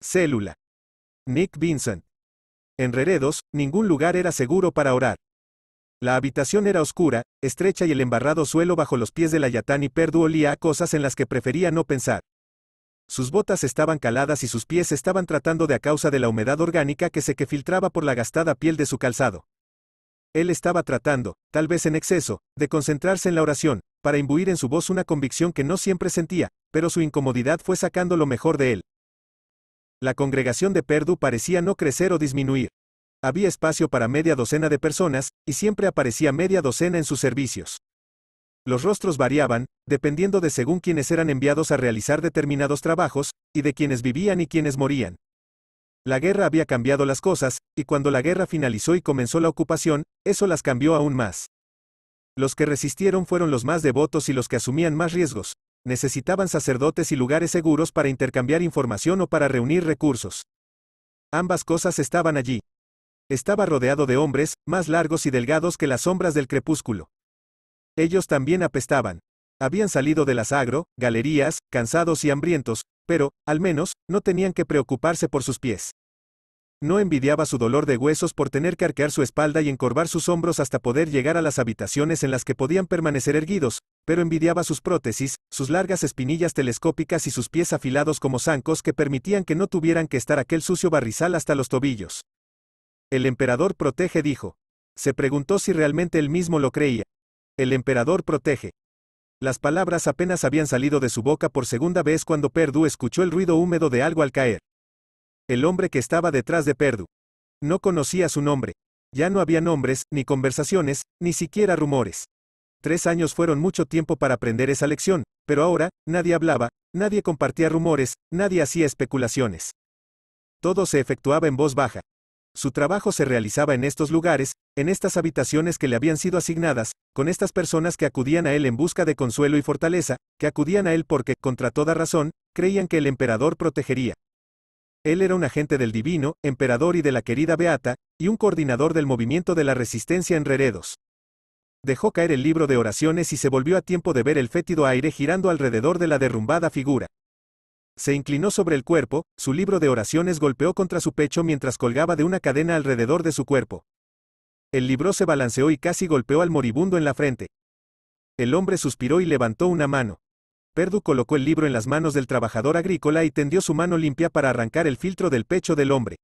Célula. Nick Vincent. En Reredos, ningún lugar era seguro para orar. La habitación era oscura, estrecha y el embarrado suelo bajo los pies de la Yatani Perdu olía a cosas en las que prefería no pensar. Sus botas estaban caladas y sus pies estaban tratando de a causa de la humedad orgánica que se que filtraba por la gastada piel de su calzado. Él estaba tratando, tal vez en exceso, de concentrarse en la oración, para imbuir en su voz una convicción que no siempre sentía, pero su incomodidad fue sacando lo mejor de él, la congregación de Perdu parecía no crecer o disminuir. Había espacio para media docena de personas, y siempre aparecía media docena en sus servicios. Los rostros variaban, dependiendo de según quienes eran enviados a realizar determinados trabajos, y de quienes vivían y quienes morían. La guerra había cambiado las cosas, y cuando la guerra finalizó y comenzó la ocupación, eso las cambió aún más. Los que resistieron fueron los más devotos y los que asumían más riesgos, necesitaban sacerdotes y lugares seguros para intercambiar información o para reunir recursos. Ambas cosas estaban allí. Estaba rodeado de hombres, más largos y delgados que las sombras del crepúsculo. Ellos también apestaban. Habían salido de las agro, galerías, cansados y hambrientos, pero, al menos, no tenían que preocuparse por sus pies. No envidiaba su dolor de huesos por tener que arquear su espalda y encorvar sus hombros hasta poder llegar a las habitaciones en las que podían permanecer erguidos, pero envidiaba sus prótesis, sus largas espinillas telescópicas y sus pies afilados como zancos que permitían que no tuvieran que estar aquel sucio barrizal hasta los tobillos. El emperador protege dijo. Se preguntó si realmente él mismo lo creía. El emperador protege. Las palabras apenas habían salido de su boca por segunda vez cuando Perdu escuchó el ruido húmedo de algo al caer. El hombre que estaba detrás de Perdu. No conocía su nombre. Ya no había nombres, ni conversaciones, ni siquiera rumores. Tres años fueron mucho tiempo para aprender esa lección, pero ahora, nadie hablaba, nadie compartía rumores, nadie hacía especulaciones. Todo se efectuaba en voz baja. Su trabajo se realizaba en estos lugares, en estas habitaciones que le habían sido asignadas, con estas personas que acudían a él en busca de consuelo y fortaleza, que acudían a él porque, contra toda razón, creían que el emperador protegería. Él era un agente del divino, emperador y de la querida Beata, y un coordinador del movimiento de la resistencia en Reredos. Dejó caer el libro de oraciones y se volvió a tiempo de ver el fétido aire girando alrededor de la derrumbada figura. Se inclinó sobre el cuerpo, su libro de oraciones golpeó contra su pecho mientras colgaba de una cadena alrededor de su cuerpo. El libro se balanceó y casi golpeó al moribundo en la frente. El hombre suspiró y levantó una mano. Perdu colocó el libro en las manos del trabajador agrícola y tendió su mano limpia para arrancar el filtro del pecho del hombre.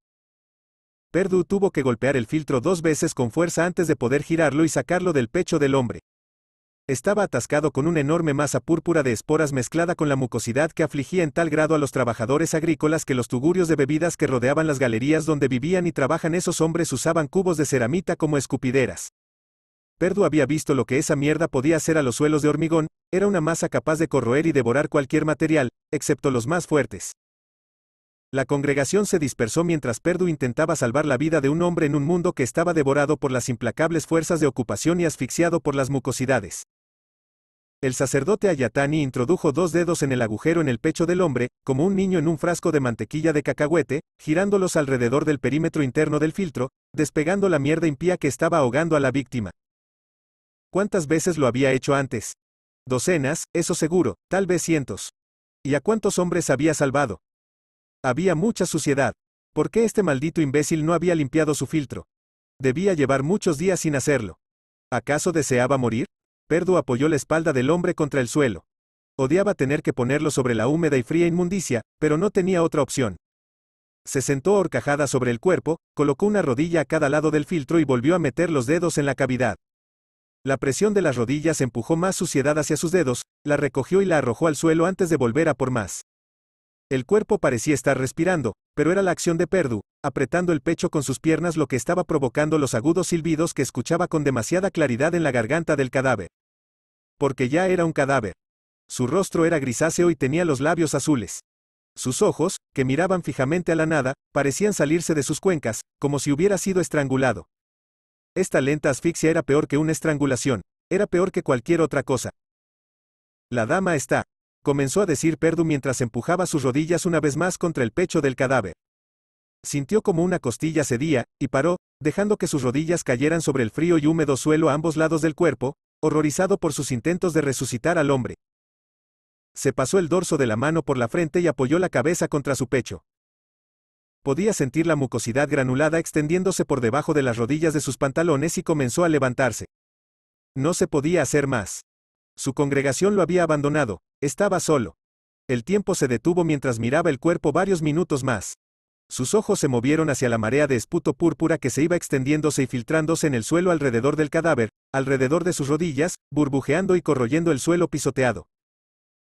Perdu tuvo que golpear el filtro dos veces con fuerza antes de poder girarlo y sacarlo del pecho del hombre. Estaba atascado con una enorme masa púrpura de esporas mezclada con la mucosidad que afligía en tal grado a los trabajadores agrícolas que los tugurios de bebidas que rodeaban las galerías donde vivían y trabajan esos hombres usaban cubos de ceramita como escupideras. Perdu había visto lo que esa mierda podía hacer a los suelos de hormigón, era una masa capaz de corroer y devorar cualquier material, excepto los más fuertes. La congregación se dispersó mientras Perdu intentaba salvar la vida de un hombre en un mundo que estaba devorado por las implacables fuerzas de ocupación y asfixiado por las mucosidades. El sacerdote Ayatani introdujo dos dedos en el agujero en el pecho del hombre, como un niño en un frasco de mantequilla de cacahuete, girándolos alrededor del perímetro interno del filtro, despegando la mierda impía que estaba ahogando a la víctima. ¿Cuántas veces lo había hecho antes? Docenas, eso seguro, tal vez cientos. ¿Y a cuántos hombres había salvado? Había mucha suciedad. ¿Por qué este maldito imbécil no había limpiado su filtro? Debía llevar muchos días sin hacerlo. ¿Acaso deseaba morir? Perdo apoyó la espalda del hombre contra el suelo. Odiaba tener que ponerlo sobre la húmeda y fría inmundicia, pero no tenía otra opción. Se sentó horcajada sobre el cuerpo, colocó una rodilla a cada lado del filtro y volvió a meter los dedos en la cavidad. La presión de las rodillas empujó más suciedad hacia sus dedos, la recogió y la arrojó al suelo antes de volver a por más. El cuerpo parecía estar respirando, pero era la acción de Perdu, apretando el pecho con sus piernas lo que estaba provocando los agudos silbidos que escuchaba con demasiada claridad en la garganta del cadáver. Porque ya era un cadáver. Su rostro era grisáceo y tenía los labios azules. Sus ojos, que miraban fijamente a la nada, parecían salirse de sus cuencas, como si hubiera sido estrangulado. Esta lenta asfixia era peor que una estrangulación, era peor que cualquier otra cosa. La dama está, comenzó a decir Perdu mientras empujaba sus rodillas una vez más contra el pecho del cadáver. Sintió como una costilla cedía, y paró, dejando que sus rodillas cayeran sobre el frío y húmedo suelo a ambos lados del cuerpo, horrorizado por sus intentos de resucitar al hombre. Se pasó el dorso de la mano por la frente y apoyó la cabeza contra su pecho. Podía sentir la mucosidad granulada extendiéndose por debajo de las rodillas de sus pantalones y comenzó a levantarse. No se podía hacer más. Su congregación lo había abandonado, estaba solo. El tiempo se detuvo mientras miraba el cuerpo varios minutos más. Sus ojos se movieron hacia la marea de esputo púrpura que se iba extendiéndose y filtrándose en el suelo alrededor del cadáver, alrededor de sus rodillas, burbujeando y corroyendo el suelo pisoteado.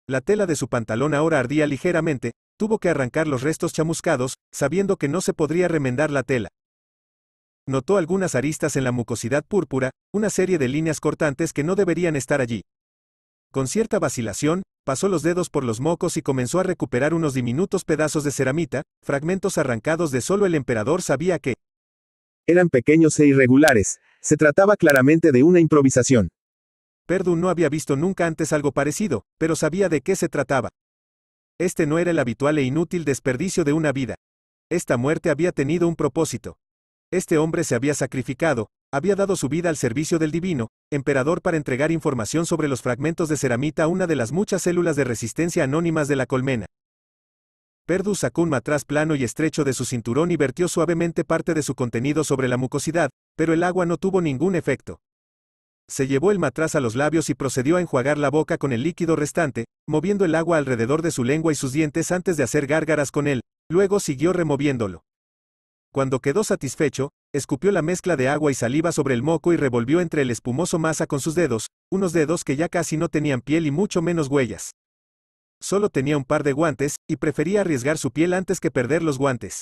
La tela de su pantalón ahora ardía ligeramente, tuvo que arrancar los restos chamuscados, sabiendo que no se podría remendar la tela. Notó algunas aristas en la mucosidad púrpura, una serie de líneas cortantes que no deberían estar allí. Con cierta vacilación, pasó los dedos por los mocos y comenzó a recuperar unos diminutos pedazos de ceramita, fragmentos arrancados de solo el emperador sabía que eran pequeños e irregulares, se trataba claramente de una improvisación. Perdu no había visto nunca antes algo parecido, pero sabía de qué se trataba. Este no era el habitual e inútil desperdicio de una vida. Esta muerte había tenido un propósito. Este hombre se había sacrificado, había dado su vida al servicio del divino, emperador para entregar información sobre los fragmentos de ceramita a una de las muchas células de resistencia anónimas de la colmena. Perdu sacó un matraz plano y estrecho de su cinturón y vertió suavemente parte de su contenido sobre la mucosidad, pero el agua no tuvo ningún efecto. Se llevó el matraz a los labios y procedió a enjuagar la boca con el líquido restante, moviendo el agua alrededor de su lengua y sus dientes antes de hacer gárgaras con él, luego siguió removiéndolo. Cuando quedó satisfecho, escupió la mezcla de agua y saliva sobre el moco y revolvió entre el espumoso masa con sus dedos, unos dedos que ya casi no tenían piel y mucho menos huellas. Solo tenía un par de guantes, y prefería arriesgar su piel antes que perder los guantes.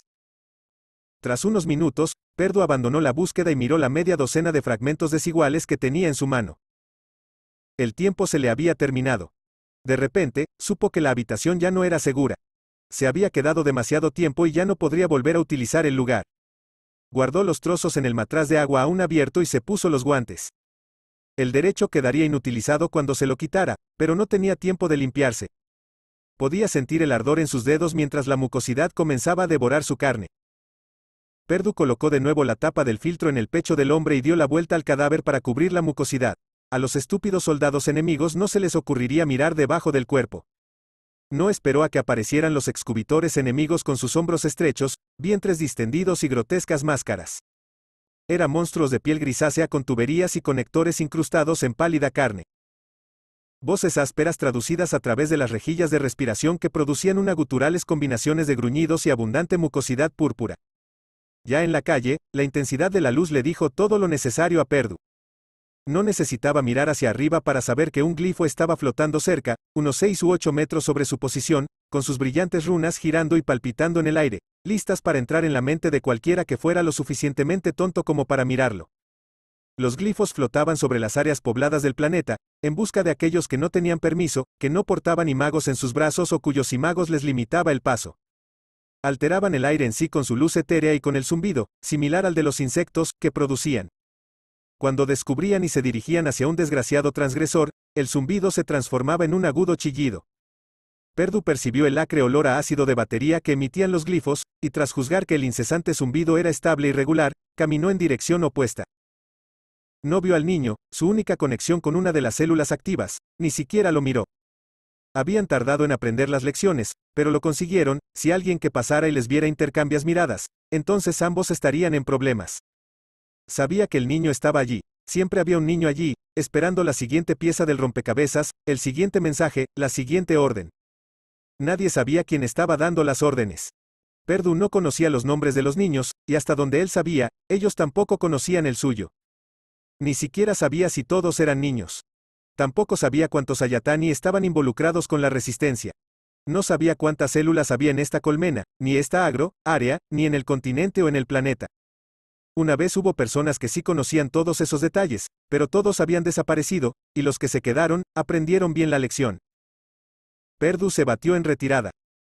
Tras unos minutos, Perdo abandonó la búsqueda y miró la media docena de fragmentos desiguales que tenía en su mano. El tiempo se le había terminado. De repente, supo que la habitación ya no era segura. Se había quedado demasiado tiempo y ya no podría volver a utilizar el lugar. Guardó los trozos en el matraz de agua aún abierto y se puso los guantes. El derecho quedaría inutilizado cuando se lo quitara, pero no tenía tiempo de limpiarse. Podía sentir el ardor en sus dedos mientras la mucosidad comenzaba a devorar su carne. Perdu colocó de nuevo la tapa del filtro en el pecho del hombre y dio la vuelta al cadáver para cubrir la mucosidad. A los estúpidos soldados enemigos no se les ocurriría mirar debajo del cuerpo. No esperó a que aparecieran los excubitores enemigos con sus hombros estrechos, vientres distendidos y grotescas máscaras. Era monstruos de piel grisácea con tuberías y conectores incrustados en pálida carne. Voces ásperas traducidas a través de las rejillas de respiración que producían una guturales combinaciones de gruñidos y abundante mucosidad púrpura. Ya en la calle, la intensidad de la luz le dijo todo lo necesario a Perdu. No necesitaba mirar hacia arriba para saber que un glifo estaba flotando cerca, unos seis u ocho metros sobre su posición, con sus brillantes runas girando y palpitando en el aire, listas para entrar en la mente de cualquiera que fuera lo suficientemente tonto como para mirarlo. Los glifos flotaban sobre las áreas pobladas del planeta, en busca de aquellos que no tenían permiso, que no portaban imagos en sus brazos o cuyos imagos les limitaba el paso. Alteraban el aire en sí con su luz etérea y con el zumbido, similar al de los insectos, que producían. Cuando descubrían y se dirigían hacia un desgraciado transgresor, el zumbido se transformaba en un agudo chillido. Perdu percibió el acre olor a ácido de batería que emitían los glifos, y tras juzgar que el incesante zumbido era estable y regular, caminó en dirección opuesta. No vio al niño, su única conexión con una de las células activas, ni siquiera lo miró. Habían tardado en aprender las lecciones, pero lo consiguieron, si alguien que pasara y les viera intercambias miradas, entonces ambos estarían en problemas. Sabía que el niño estaba allí, siempre había un niño allí, esperando la siguiente pieza del rompecabezas, el siguiente mensaje, la siguiente orden. Nadie sabía quién estaba dando las órdenes. Perdu no conocía los nombres de los niños, y hasta donde él sabía, ellos tampoco conocían el suyo. Ni siquiera sabía si todos eran niños. Tampoco sabía cuántos Ayatani estaban involucrados con la resistencia. No sabía cuántas células había en esta colmena, ni esta agro, área, ni en el continente o en el planeta. Una vez hubo personas que sí conocían todos esos detalles, pero todos habían desaparecido, y los que se quedaron, aprendieron bien la lección. Perdu se batió en retirada.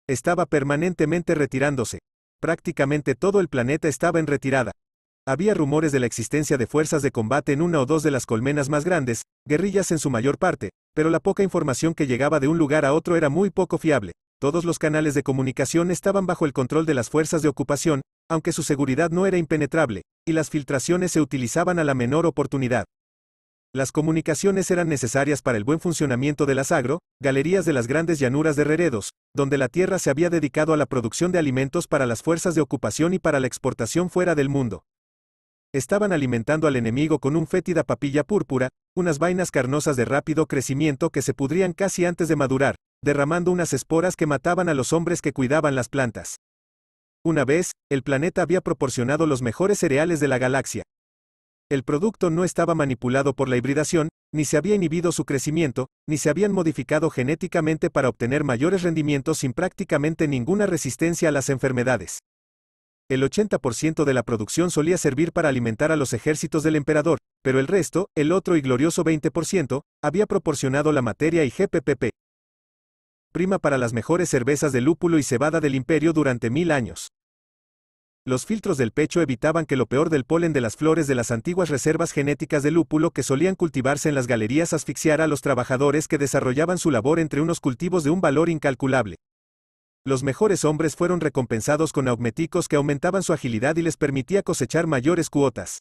Estaba permanentemente retirándose. Prácticamente todo el planeta estaba en retirada. Había rumores de la existencia de fuerzas de combate en una o dos de las colmenas más grandes, guerrillas en su mayor parte, pero la poca información que llegaba de un lugar a otro era muy poco fiable. Todos los canales de comunicación estaban bajo el control de las fuerzas de ocupación, aunque su seguridad no era impenetrable, y las filtraciones se utilizaban a la menor oportunidad. Las comunicaciones eran necesarias para el buen funcionamiento de las agro, galerías de las grandes llanuras de Reredos, donde la tierra se había dedicado a la producción de alimentos para las fuerzas de ocupación y para la exportación fuera del mundo. Estaban alimentando al enemigo con un fétida papilla púrpura, unas vainas carnosas de rápido crecimiento que se pudrían casi antes de madurar, derramando unas esporas que mataban a los hombres que cuidaban las plantas. Una vez, el planeta había proporcionado los mejores cereales de la galaxia. El producto no estaba manipulado por la hibridación, ni se había inhibido su crecimiento, ni se habían modificado genéticamente para obtener mayores rendimientos sin prácticamente ninguna resistencia a las enfermedades. El 80% de la producción solía servir para alimentar a los ejércitos del emperador, pero el resto, el otro y glorioso 20%, había proporcionado la materia y GPPP prima para las mejores cervezas de lúpulo y cebada del imperio durante mil años los filtros del pecho evitaban que lo peor del polen de las flores de las antiguas reservas genéticas de lúpulo que solían cultivarse en las galerías asfixiara a los trabajadores que desarrollaban su labor entre unos cultivos de un valor incalculable. Los mejores hombres fueron recompensados con augmeticos que aumentaban su agilidad y les permitía cosechar mayores cuotas.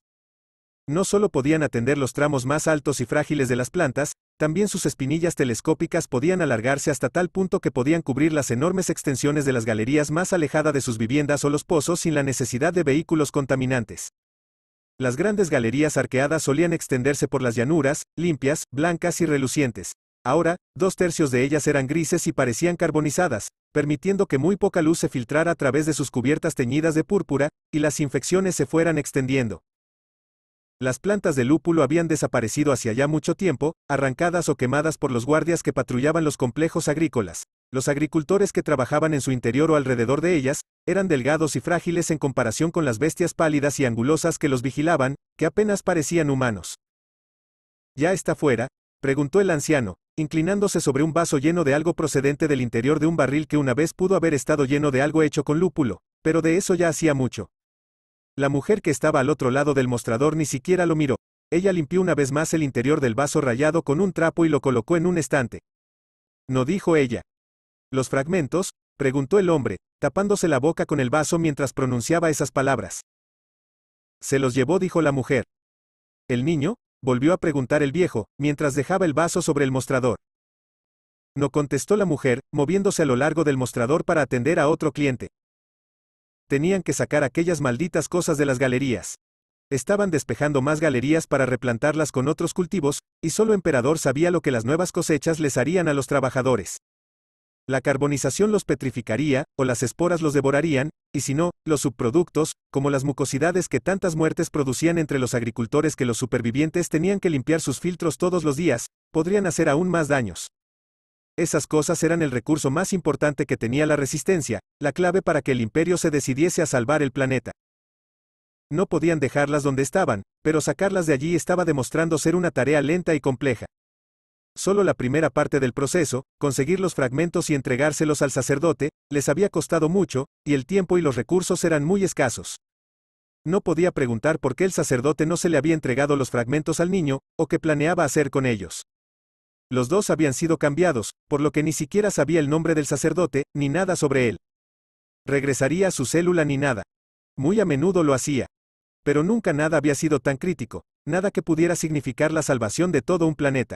No solo podían atender los tramos más altos y frágiles de las plantas, también sus espinillas telescópicas podían alargarse hasta tal punto que podían cubrir las enormes extensiones de las galerías más alejadas de sus viviendas o los pozos sin la necesidad de vehículos contaminantes. Las grandes galerías arqueadas solían extenderse por las llanuras, limpias, blancas y relucientes. Ahora, dos tercios de ellas eran grises y parecían carbonizadas, permitiendo que muy poca luz se filtrara a través de sus cubiertas teñidas de púrpura, y las infecciones se fueran extendiendo. Las plantas de lúpulo habían desaparecido hacia ya mucho tiempo, arrancadas o quemadas por los guardias que patrullaban los complejos agrícolas. Los agricultores que trabajaban en su interior o alrededor de ellas, eran delgados y frágiles en comparación con las bestias pálidas y angulosas que los vigilaban, que apenas parecían humanos. ¿Ya está fuera? preguntó el anciano, inclinándose sobre un vaso lleno de algo procedente del interior de un barril que una vez pudo haber estado lleno de algo hecho con lúpulo, pero de eso ya hacía mucho. La mujer que estaba al otro lado del mostrador ni siquiera lo miró. Ella limpió una vez más el interior del vaso rayado con un trapo y lo colocó en un estante. No dijo ella. ¿Los fragmentos? preguntó el hombre, tapándose la boca con el vaso mientras pronunciaba esas palabras. Se los llevó, dijo la mujer. ¿El niño? volvió a preguntar el viejo, mientras dejaba el vaso sobre el mostrador. No contestó la mujer, moviéndose a lo largo del mostrador para atender a otro cliente. Tenían que sacar aquellas malditas cosas de las galerías. Estaban despejando más galerías para replantarlas con otros cultivos, y solo Emperador sabía lo que las nuevas cosechas les harían a los trabajadores. La carbonización los petrificaría, o las esporas los devorarían, y si no, los subproductos, como las mucosidades que tantas muertes producían entre los agricultores que los supervivientes tenían que limpiar sus filtros todos los días, podrían hacer aún más daños. Esas cosas eran el recurso más importante que tenía la resistencia, la clave para que el imperio se decidiese a salvar el planeta. No podían dejarlas donde estaban, pero sacarlas de allí estaba demostrando ser una tarea lenta y compleja. Solo la primera parte del proceso, conseguir los fragmentos y entregárselos al sacerdote, les había costado mucho, y el tiempo y los recursos eran muy escasos. No podía preguntar por qué el sacerdote no se le había entregado los fragmentos al niño, o qué planeaba hacer con ellos. Los dos habían sido cambiados, por lo que ni siquiera sabía el nombre del sacerdote, ni nada sobre él. Regresaría a su célula ni nada. Muy a menudo lo hacía. Pero nunca nada había sido tan crítico, nada que pudiera significar la salvación de todo un planeta.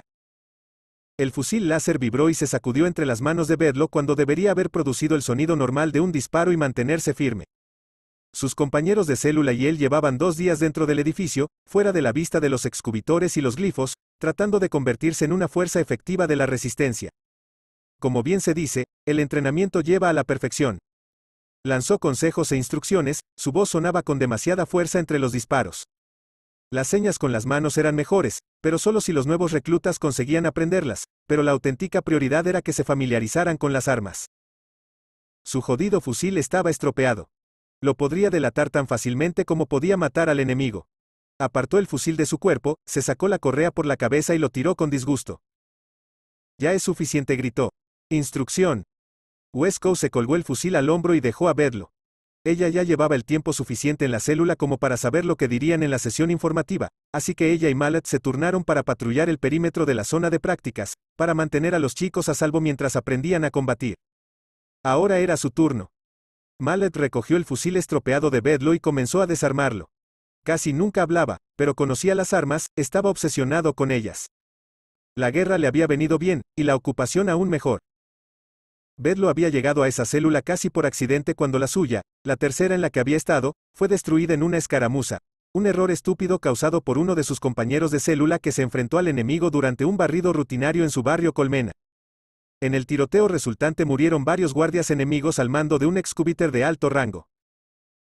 El fusil láser vibró y se sacudió entre las manos de Bedlo cuando debería haber producido el sonido normal de un disparo y mantenerse firme. Sus compañeros de célula y él llevaban dos días dentro del edificio, fuera de la vista de los excubitores y los glifos, tratando de convertirse en una fuerza efectiva de la resistencia. Como bien se dice, el entrenamiento lleva a la perfección. Lanzó consejos e instrucciones, su voz sonaba con demasiada fuerza entre los disparos. Las señas con las manos eran mejores, pero solo si los nuevos reclutas conseguían aprenderlas, pero la auténtica prioridad era que se familiarizaran con las armas. Su jodido fusil estaba estropeado. Lo podría delatar tan fácilmente como podía matar al enemigo. Apartó el fusil de su cuerpo, se sacó la correa por la cabeza y lo tiró con disgusto. Ya es suficiente, gritó. Instrucción. Wesco se colgó el fusil al hombro y dejó a verlo. Ella ya llevaba el tiempo suficiente en la célula como para saber lo que dirían en la sesión informativa, así que ella y Mallet se turnaron para patrullar el perímetro de la zona de prácticas, para mantener a los chicos a salvo mientras aprendían a combatir. Ahora era su turno. Mallet recogió el fusil estropeado de Bedlo y comenzó a desarmarlo. Casi nunca hablaba, pero conocía las armas, estaba obsesionado con ellas. La guerra le había venido bien, y la ocupación aún mejor. Bedlo había llegado a esa célula casi por accidente cuando la suya, la tercera en la que había estado, fue destruida en una escaramuza, un error estúpido causado por uno de sus compañeros de célula que se enfrentó al enemigo durante un barrido rutinario en su barrio Colmena. En el tiroteo resultante murieron varios guardias enemigos al mando de un excubiter de alto rango.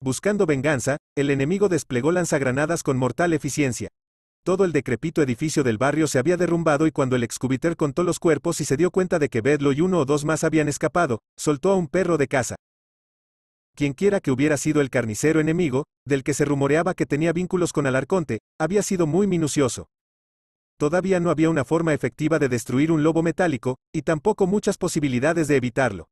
Buscando venganza, el enemigo desplegó lanzagranadas con mortal eficiencia. Todo el decrepito edificio del barrio se había derrumbado y cuando el excubiter contó los cuerpos y se dio cuenta de que Bedlo y uno o dos más habían escapado, soltó a un perro de caza. Quienquiera que hubiera sido el carnicero enemigo, del que se rumoreaba que tenía vínculos con Alarconte, había sido muy minucioso. Todavía no había una forma efectiva de destruir un lobo metálico, y tampoco muchas posibilidades de evitarlo.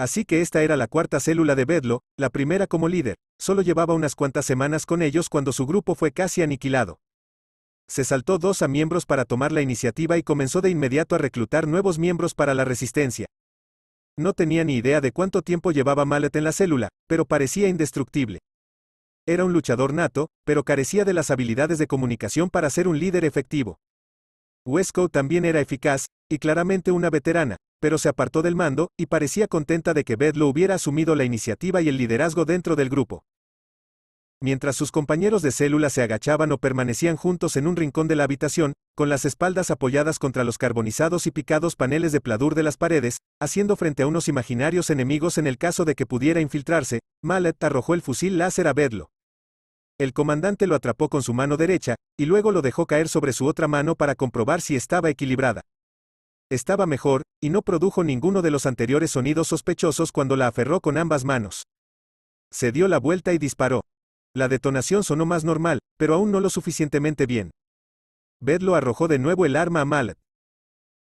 Así que esta era la cuarta célula de Bedlo, la primera como líder, solo llevaba unas cuantas semanas con ellos cuando su grupo fue casi aniquilado. Se saltó dos a miembros para tomar la iniciativa y comenzó de inmediato a reclutar nuevos miembros para la resistencia. No tenía ni idea de cuánto tiempo llevaba Mallet en la célula, pero parecía indestructible. Era un luchador nato, pero carecía de las habilidades de comunicación para ser un líder efectivo. Wesco también era eficaz, y claramente una veterana, pero se apartó del mando, y parecía contenta de que Bedlo hubiera asumido la iniciativa y el liderazgo dentro del grupo. Mientras sus compañeros de célula se agachaban o permanecían juntos en un rincón de la habitación, con las espaldas apoyadas contra los carbonizados y picados paneles de pladur de las paredes, haciendo frente a unos imaginarios enemigos en el caso de que pudiera infiltrarse, Mallet arrojó el fusil láser a Bedlo. El comandante lo atrapó con su mano derecha, y luego lo dejó caer sobre su otra mano para comprobar si estaba equilibrada. Estaba mejor, y no produjo ninguno de los anteriores sonidos sospechosos cuando la aferró con ambas manos. Se dio la vuelta y disparó. La detonación sonó más normal, pero aún no lo suficientemente bien. Bedlo arrojó de nuevo el arma a Mallet.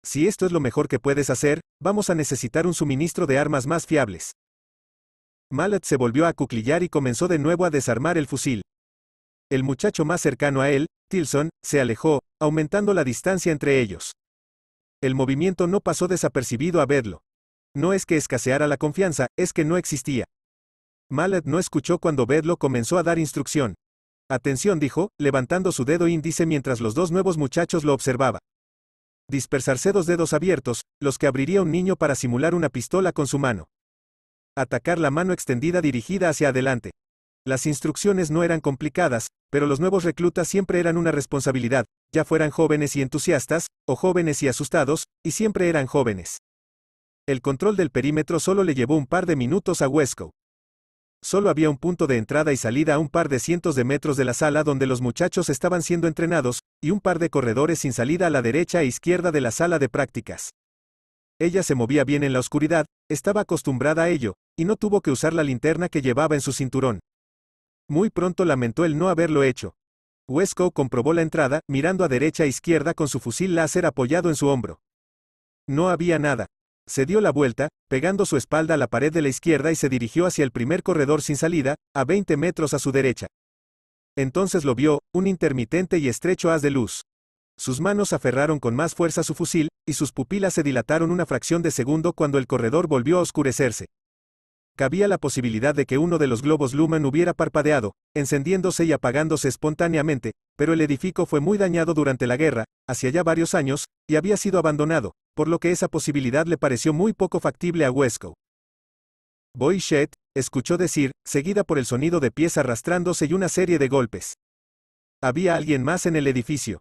Si esto es lo mejor que puedes hacer, vamos a necesitar un suministro de armas más fiables. Mallet se volvió a cuclillar y comenzó de nuevo a desarmar el fusil. El muchacho más cercano a él, Tilson, se alejó, aumentando la distancia entre ellos. El movimiento no pasó desapercibido a Bedlo. No es que escaseara la confianza, es que no existía. Mallet no escuchó cuando Bedlo comenzó a dar instrucción. Atención, dijo, levantando su dedo índice mientras los dos nuevos muchachos lo observaban. Dispersarse dos dedos abiertos, los que abriría un niño para simular una pistola con su mano. Atacar la mano extendida dirigida hacia adelante. Las instrucciones no eran complicadas, pero los nuevos reclutas siempre eran una responsabilidad, ya fueran jóvenes y entusiastas, o jóvenes y asustados, y siempre eran jóvenes. El control del perímetro solo le llevó un par de minutos a Huesco. Solo había un punto de entrada y salida a un par de cientos de metros de la sala donde los muchachos estaban siendo entrenados, y un par de corredores sin salida a la derecha e izquierda de la sala de prácticas. Ella se movía bien en la oscuridad, estaba acostumbrada a ello, y no tuvo que usar la linterna que llevaba en su cinturón. Muy pronto lamentó el no haberlo hecho. Wesco comprobó la entrada, mirando a derecha e izquierda con su fusil láser apoyado en su hombro. No había nada. Se dio la vuelta, pegando su espalda a la pared de la izquierda y se dirigió hacia el primer corredor sin salida, a 20 metros a su derecha. Entonces lo vio, un intermitente y estrecho haz de luz. Sus manos aferraron con más fuerza su fusil, y sus pupilas se dilataron una fracción de segundo cuando el corredor volvió a oscurecerse cabía la posibilidad de que uno de los globos Lumen hubiera parpadeado, encendiéndose y apagándose espontáneamente, pero el edificio fue muy dañado durante la guerra, hacia ya varios años, y había sido abandonado, por lo que esa posibilidad le pareció muy poco factible a Wesco. Boy escuchó decir, seguida por el sonido de pies arrastrándose y una serie de golpes. Había alguien más en el edificio.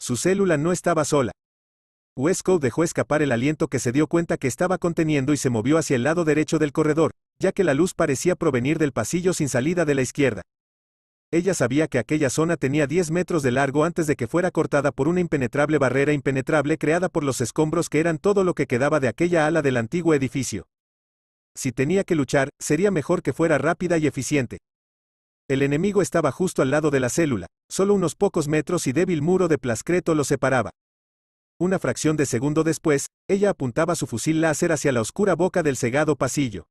Su célula no estaba sola. Wesco dejó escapar el aliento que se dio cuenta que estaba conteniendo y se movió hacia el lado derecho del corredor, ya que la luz parecía provenir del pasillo sin salida de la izquierda. Ella sabía que aquella zona tenía 10 metros de largo antes de que fuera cortada por una impenetrable barrera impenetrable creada por los escombros que eran todo lo que quedaba de aquella ala del antiguo edificio. Si tenía que luchar, sería mejor que fuera rápida y eficiente. El enemigo estaba justo al lado de la célula, solo unos pocos metros y débil muro de plascreto lo separaba. Una fracción de segundo después, ella apuntaba su fusil láser hacia la oscura boca del cegado pasillo.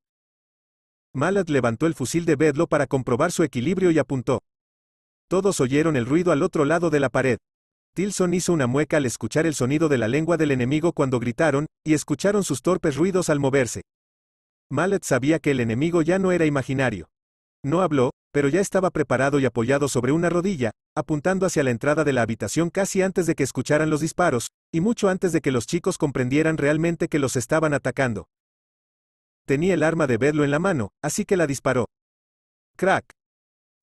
Mallet levantó el fusil de Bedlo para comprobar su equilibrio y apuntó. Todos oyeron el ruido al otro lado de la pared. Tilson hizo una mueca al escuchar el sonido de la lengua del enemigo cuando gritaron, y escucharon sus torpes ruidos al moverse. Mallet sabía que el enemigo ya no era imaginario. No habló, pero ya estaba preparado y apoyado sobre una rodilla, apuntando hacia la entrada de la habitación casi antes de que escucharan los disparos, y mucho antes de que los chicos comprendieran realmente que los estaban atacando. Tenía el arma de verlo en la mano, así que la disparó. Crack.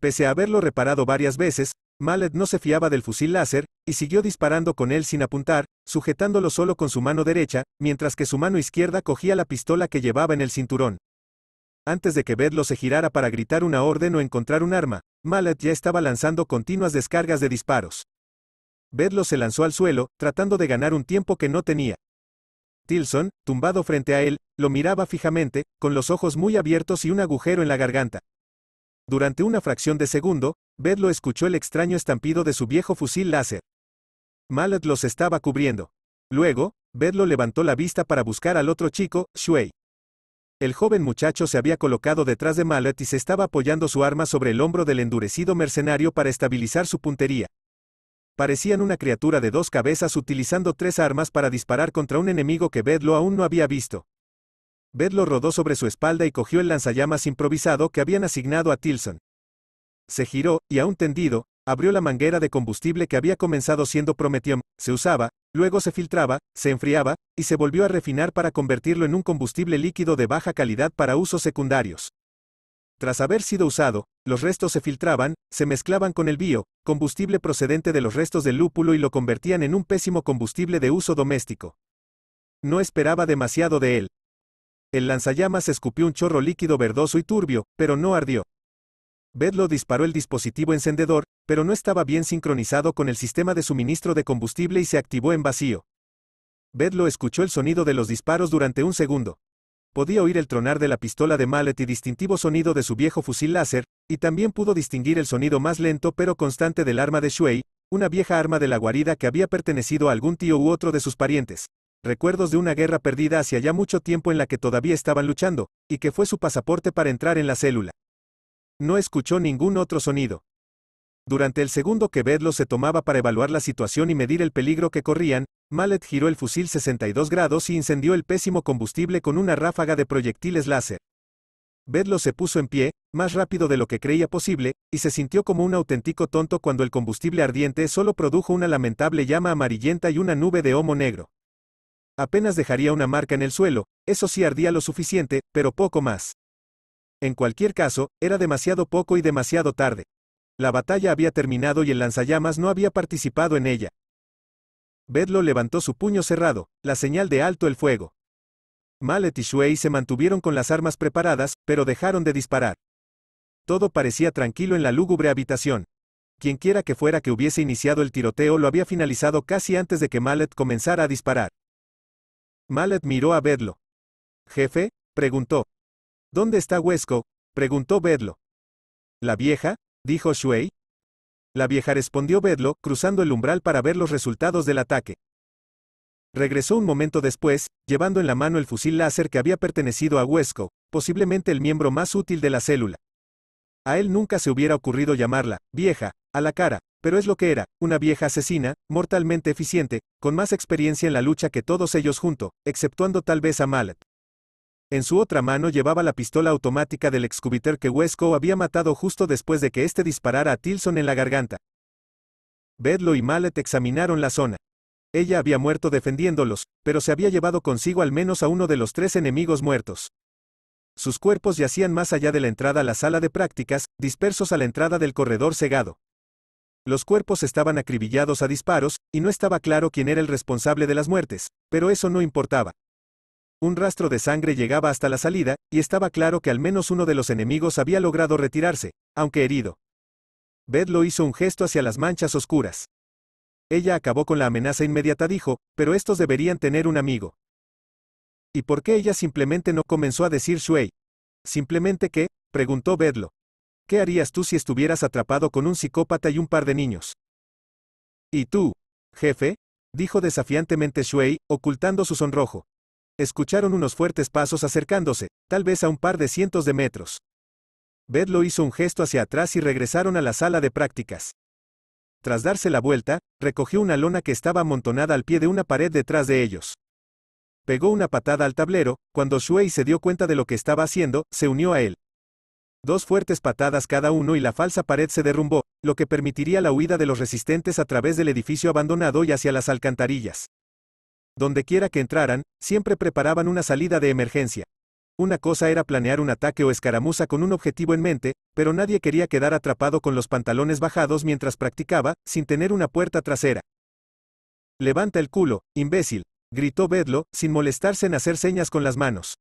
Pese a haberlo reparado varias veces, Mallet no se fiaba del fusil láser, y siguió disparando con él sin apuntar, sujetándolo solo con su mano derecha, mientras que su mano izquierda cogía la pistola que llevaba en el cinturón. Antes de que Bedlo se girara para gritar una orden o encontrar un arma, Mallet ya estaba lanzando continuas descargas de disparos. Bedlo se lanzó al suelo, tratando de ganar un tiempo que no tenía. Tilson, tumbado frente a él, lo miraba fijamente, con los ojos muy abiertos y un agujero en la garganta. Durante una fracción de segundo, Bedlo escuchó el extraño estampido de su viejo fusil láser. Mallet los estaba cubriendo. Luego, Bedlo levantó la vista para buscar al otro chico, Shuey. El joven muchacho se había colocado detrás de Mallet y se estaba apoyando su arma sobre el hombro del endurecido mercenario para estabilizar su puntería. Parecían una criatura de dos cabezas utilizando tres armas para disparar contra un enemigo que Bedlo aún no había visto. Bedlo rodó sobre su espalda y cogió el lanzallamas improvisado que habían asignado a Tilson. Se giró, y aún tendido, abrió la manguera de combustible que había comenzado siendo prometión, se usaba, luego se filtraba, se enfriaba, y se volvió a refinar para convertirlo en un combustible líquido de baja calidad para usos secundarios. Tras haber sido usado, los restos se filtraban, se mezclaban con el bio, combustible procedente de los restos del lúpulo y lo convertían en un pésimo combustible de uso doméstico. No esperaba demasiado de él. El lanzallamas escupió un chorro líquido verdoso y turbio, pero no ardió. Bedlo disparó el dispositivo encendedor, pero no estaba bien sincronizado con el sistema de suministro de combustible y se activó en vacío. Bedlo escuchó el sonido de los disparos durante un segundo. Podía oír el tronar de la pistola de Mallet y distintivo sonido de su viejo fusil láser, y también pudo distinguir el sonido más lento pero constante del arma de Shuei, una vieja arma de la guarida que había pertenecido a algún tío u otro de sus parientes recuerdos de una guerra perdida hacia ya mucho tiempo en la que todavía estaban luchando, y que fue su pasaporte para entrar en la célula. No escuchó ningún otro sonido. Durante el segundo que Bedlo se tomaba para evaluar la situación y medir el peligro que corrían, Mallet giró el fusil 62 grados y incendió el pésimo combustible con una ráfaga de proyectiles láser. Bedlo se puso en pie, más rápido de lo que creía posible, y se sintió como un auténtico tonto cuando el combustible ardiente solo produjo una lamentable llama amarillenta y una nube de homo negro. Apenas dejaría una marca en el suelo, eso sí ardía lo suficiente, pero poco más. En cualquier caso, era demasiado poco y demasiado tarde. La batalla había terminado y el lanzallamas no había participado en ella. Bedlo levantó su puño cerrado, la señal de alto el fuego. Mallet y Shuei se mantuvieron con las armas preparadas, pero dejaron de disparar. Todo parecía tranquilo en la lúgubre habitación. Quienquiera que fuera que hubiese iniciado el tiroteo lo había finalizado casi antes de que Mallet comenzara a disparar. Mallet miró a Bedlo. ¿Jefe? preguntó. ¿Dónde está Huesco? preguntó Bedlo. ¿La vieja? dijo Shui. La vieja respondió Bedlo, cruzando el umbral para ver los resultados del ataque. Regresó un momento después, llevando en la mano el fusil láser que había pertenecido a Huesco, posiblemente el miembro más útil de la célula. A él nunca se hubiera ocurrido llamarla, vieja, a la cara, pero es lo que era, una vieja asesina, mortalmente eficiente, con más experiencia en la lucha que todos ellos junto, exceptuando tal vez a Mallet. En su otra mano llevaba la pistola automática del excubiter que Wesco había matado justo después de que éste disparara a Tilson en la garganta. Bedlo y Mallet examinaron la zona. Ella había muerto defendiéndolos, pero se había llevado consigo al menos a uno de los tres enemigos muertos. Sus cuerpos yacían más allá de la entrada a la sala de prácticas, dispersos a la entrada del corredor cegado. Los cuerpos estaban acribillados a disparos, y no estaba claro quién era el responsable de las muertes, pero eso no importaba. Un rastro de sangre llegaba hasta la salida, y estaba claro que al menos uno de los enemigos había logrado retirarse, aunque herido. Bedlo hizo un gesto hacia las manchas oscuras. Ella acabó con la amenaza inmediata, dijo, pero estos deberían tener un amigo. ¿Y por qué ella simplemente no comenzó a decir Shui? Simplemente que, preguntó Bedlo. ¿Qué harías tú si estuvieras atrapado con un psicópata y un par de niños? ¿Y tú, jefe? dijo desafiantemente Shuei, ocultando su sonrojo. Escucharon unos fuertes pasos acercándose, tal vez a un par de cientos de metros. Bedlo hizo un gesto hacia atrás y regresaron a la sala de prácticas. Tras darse la vuelta, recogió una lona que estaba amontonada al pie de una pared detrás de ellos. Pegó una patada al tablero, cuando Shuei se dio cuenta de lo que estaba haciendo, se unió a él. Dos fuertes patadas cada uno y la falsa pared se derrumbó, lo que permitiría la huida de los resistentes a través del edificio abandonado y hacia las alcantarillas. Donde quiera que entraran, siempre preparaban una salida de emergencia. Una cosa era planear un ataque o escaramuza con un objetivo en mente, pero nadie quería quedar atrapado con los pantalones bajados mientras practicaba, sin tener una puerta trasera. Levanta el culo, imbécil, gritó Bedlo, sin molestarse en hacer señas con las manos.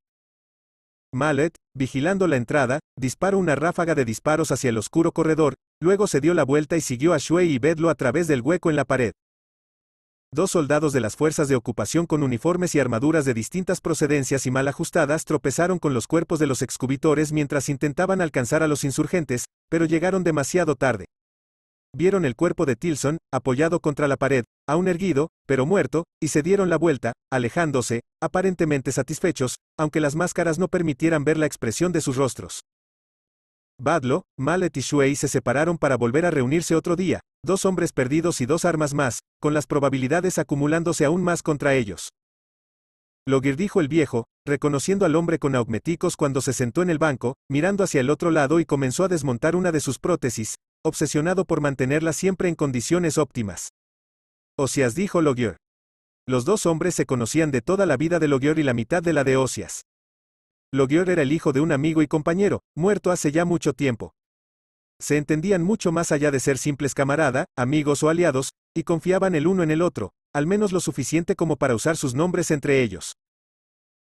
Mallet, vigilando la entrada, disparó una ráfaga de disparos hacia el oscuro corredor, luego se dio la vuelta y siguió a Shui y Bedlo a través del hueco en la pared. Dos soldados de las fuerzas de ocupación con uniformes y armaduras de distintas procedencias y mal ajustadas tropezaron con los cuerpos de los excubitores mientras intentaban alcanzar a los insurgentes, pero llegaron demasiado tarde vieron el cuerpo de Tilson, apoyado contra la pared, aún erguido, pero muerto, y se dieron la vuelta, alejándose, aparentemente satisfechos, aunque las máscaras no permitieran ver la expresión de sus rostros. Badlo, Mallet y Shuei se separaron para volver a reunirse otro día, dos hombres perdidos y dos armas más, con las probabilidades acumulándose aún más contra ellos. Logir dijo el viejo, reconociendo al hombre con augmeticos cuando se sentó en el banco, mirando hacia el otro lado y comenzó a desmontar una de sus prótesis, obsesionado por mantenerla siempre en condiciones óptimas. Osias dijo Logior. Los dos hombres se conocían de toda la vida de Logior y la mitad de la de Osias. Logior era el hijo de un amigo y compañero, muerto hace ya mucho tiempo. Se entendían mucho más allá de ser simples camarada, amigos o aliados, y confiaban el uno en el otro, al menos lo suficiente como para usar sus nombres entre ellos.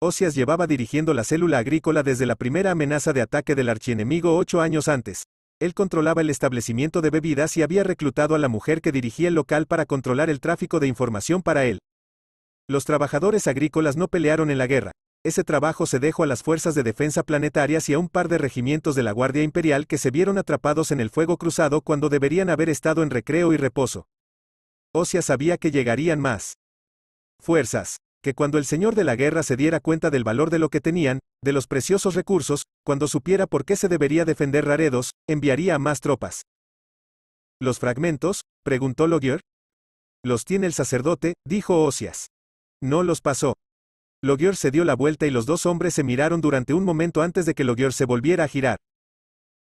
Osias llevaba dirigiendo la célula agrícola desde la primera amenaza de ataque del archienemigo ocho años antes, él controlaba el establecimiento de bebidas y había reclutado a la mujer que dirigía el local para controlar el tráfico de información para él. Los trabajadores agrícolas no pelearon en la guerra. Ese trabajo se dejó a las fuerzas de defensa planetarias y a un par de regimientos de la Guardia Imperial que se vieron atrapados en el fuego cruzado cuando deberían haber estado en recreo y reposo. Osia sabía que llegarían más fuerzas que cuando el señor de la guerra se diera cuenta del valor de lo que tenían, de los preciosos recursos, cuando supiera por qué se debería defender Raredos, enviaría a más tropas. ¿Los fragmentos? preguntó Logier. Los tiene el sacerdote, dijo Osias. No los pasó. Logier se dio la vuelta y los dos hombres se miraron durante un momento antes de que Logier se volviera a girar.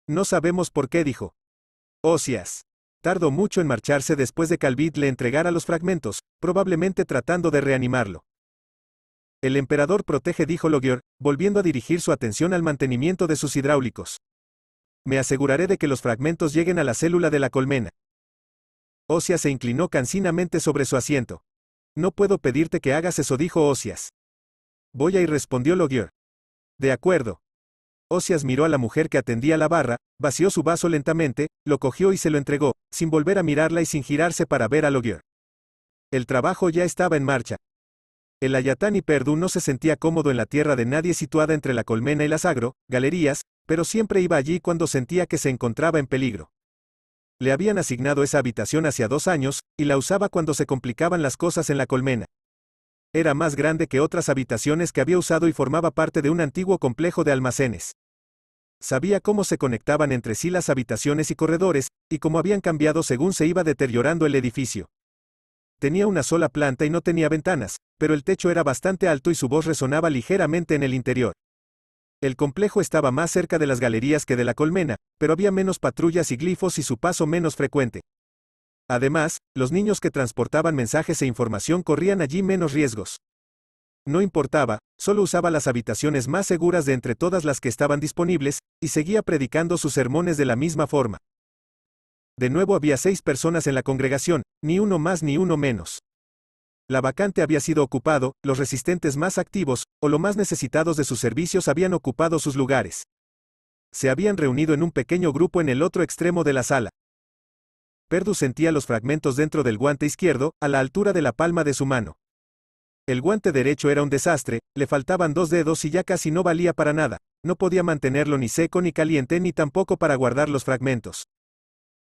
No sabemos por qué, dijo. Osias. Tardó mucho en marcharse después de que Alvid le entregara los fragmentos, probablemente tratando de reanimarlo. El emperador protege dijo Logior, volviendo a dirigir su atención al mantenimiento de sus hidráulicos. Me aseguraré de que los fragmentos lleguen a la célula de la colmena. Osias se inclinó cansinamente sobre su asiento. No puedo pedirte que hagas eso dijo Osias. Voy a ir respondió Logior. De acuerdo. Osias miró a la mujer que atendía la barra, vació su vaso lentamente, lo cogió y se lo entregó, sin volver a mirarla y sin girarse para ver a Logior. El trabajo ya estaba en marcha, el y Perdú no se sentía cómodo en la tierra de nadie situada entre la colmena y las agro, galerías, pero siempre iba allí cuando sentía que se encontraba en peligro. Le habían asignado esa habitación hacia dos años, y la usaba cuando se complicaban las cosas en la colmena. Era más grande que otras habitaciones que había usado y formaba parte de un antiguo complejo de almacenes. Sabía cómo se conectaban entre sí las habitaciones y corredores, y cómo habían cambiado según se iba deteriorando el edificio. Tenía una sola planta y no tenía ventanas, pero el techo era bastante alto y su voz resonaba ligeramente en el interior. El complejo estaba más cerca de las galerías que de la colmena, pero había menos patrullas y glifos y su paso menos frecuente. Además, los niños que transportaban mensajes e información corrían allí menos riesgos. No importaba, solo usaba las habitaciones más seguras de entre todas las que estaban disponibles, y seguía predicando sus sermones de la misma forma. De nuevo había seis personas en la congregación, ni uno más ni uno menos. La vacante había sido ocupado, los resistentes más activos, o lo más necesitados de sus servicios habían ocupado sus lugares. Se habían reunido en un pequeño grupo en el otro extremo de la sala. Perdu sentía los fragmentos dentro del guante izquierdo, a la altura de la palma de su mano. El guante derecho era un desastre, le faltaban dos dedos y ya casi no valía para nada, no podía mantenerlo ni seco ni caliente ni tampoco para guardar los fragmentos.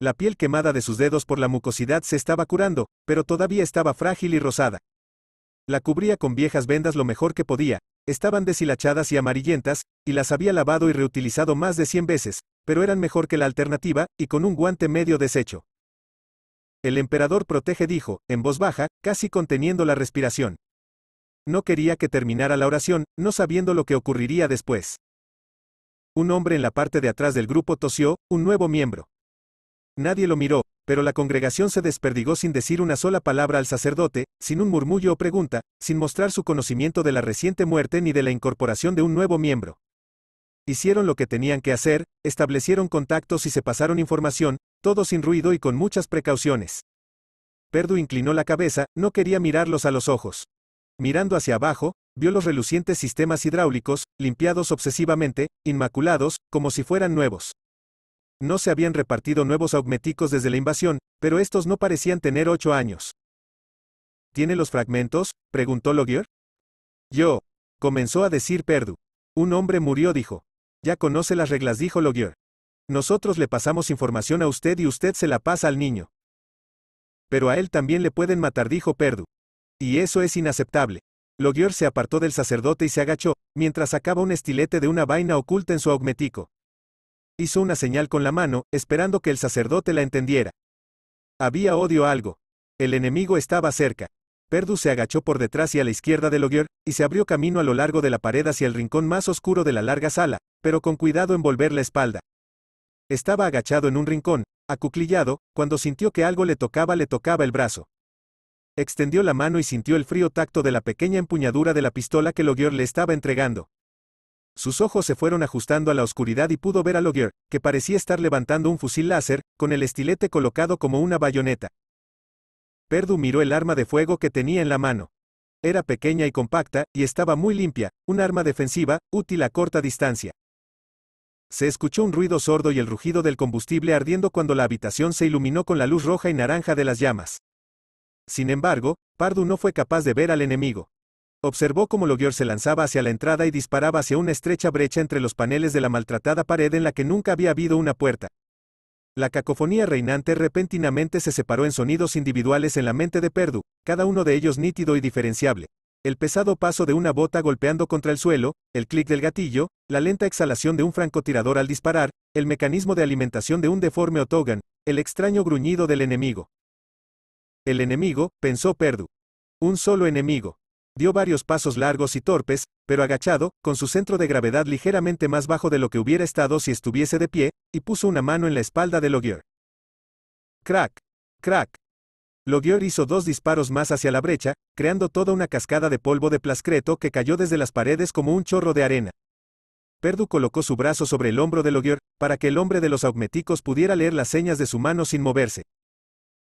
La piel quemada de sus dedos por la mucosidad se estaba curando, pero todavía estaba frágil y rosada. La cubría con viejas vendas lo mejor que podía, estaban deshilachadas y amarillentas, y las había lavado y reutilizado más de 100 veces, pero eran mejor que la alternativa, y con un guante medio deshecho. El emperador protege dijo, en voz baja, casi conteniendo la respiración. No quería que terminara la oración, no sabiendo lo que ocurriría después. Un hombre en la parte de atrás del grupo tosió, un nuevo miembro. Nadie lo miró, pero la congregación se desperdigó sin decir una sola palabra al sacerdote, sin un murmullo o pregunta, sin mostrar su conocimiento de la reciente muerte ni de la incorporación de un nuevo miembro. Hicieron lo que tenían que hacer, establecieron contactos y se pasaron información, todo sin ruido y con muchas precauciones. Perdu inclinó la cabeza, no quería mirarlos a los ojos. Mirando hacia abajo, vio los relucientes sistemas hidráulicos, limpiados obsesivamente, inmaculados, como si fueran nuevos. No se habían repartido nuevos augmeticos desde la invasión, pero estos no parecían tener ocho años. ¿Tiene los fragmentos? preguntó Logier. Yo, comenzó a decir Perdu. Un hombre murió, dijo. Ya conoce las reglas, dijo Logier. Nosotros le pasamos información a usted y usted se la pasa al niño. Pero a él también le pueden matar, dijo Perdu. Y eso es inaceptable. Logier se apartó del sacerdote y se agachó, mientras sacaba un estilete de una vaina oculta en su augmetico. Hizo una señal con la mano, esperando que el sacerdote la entendiera. Había odio a algo. El enemigo estaba cerca. Perdu se agachó por detrás y a la izquierda de Logier, y se abrió camino a lo largo de la pared hacia el rincón más oscuro de la larga sala, pero con cuidado en volver la espalda. Estaba agachado en un rincón, acuclillado, cuando sintió que algo le tocaba, le tocaba el brazo. Extendió la mano y sintió el frío tacto de la pequeña empuñadura de la pistola que Logier le estaba entregando. Sus ojos se fueron ajustando a la oscuridad y pudo ver a Logier, que parecía estar levantando un fusil láser, con el estilete colocado como una bayoneta. Perdu miró el arma de fuego que tenía en la mano. Era pequeña y compacta, y estaba muy limpia, un arma defensiva, útil a corta distancia. Se escuchó un ruido sordo y el rugido del combustible ardiendo cuando la habitación se iluminó con la luz roja y naranja de las llamas. Sin embargo, Pardu no fue capaz de ver al enemigo. Observó cómo Logior se lanzaba hacia la entrada y disparaba hacia una estrecha brecha entre los paneles de la maltratada pared en la que nunca había habido una puerta. La cacofonía reinante repentinamente se separó en sonidos individuales en la mente de Perdu, cada uno de ellos nítido y diferenciable. El pesado paso de una bota golpeando contra el suelo, el clic del gatillo, la lenta exhalación de un francotirador al disparar, el mecanismo de alimentación de un deforme otogan, el extraño gruñido del enemigo. El enemigo, pensó Perdu. Un solo enemigo. Dio varios pasos largos y torpes, pero agachado, con su centro de gravedad ligeramente más bajo de lo que hubiera estado si estuviese de pie, y puso una mano en la espalda de Logior. Crack. Crack. Logior hizo dos disparos más hacia la brecha, creando toda una cascada de polvo de plascreto que cayó desde las paredes como un chorro de arena. Perdu colocó su brazo sobre el hombro de Logior para que el hombre de los augmeticos pudiera leer las señas de su mano sin moverse.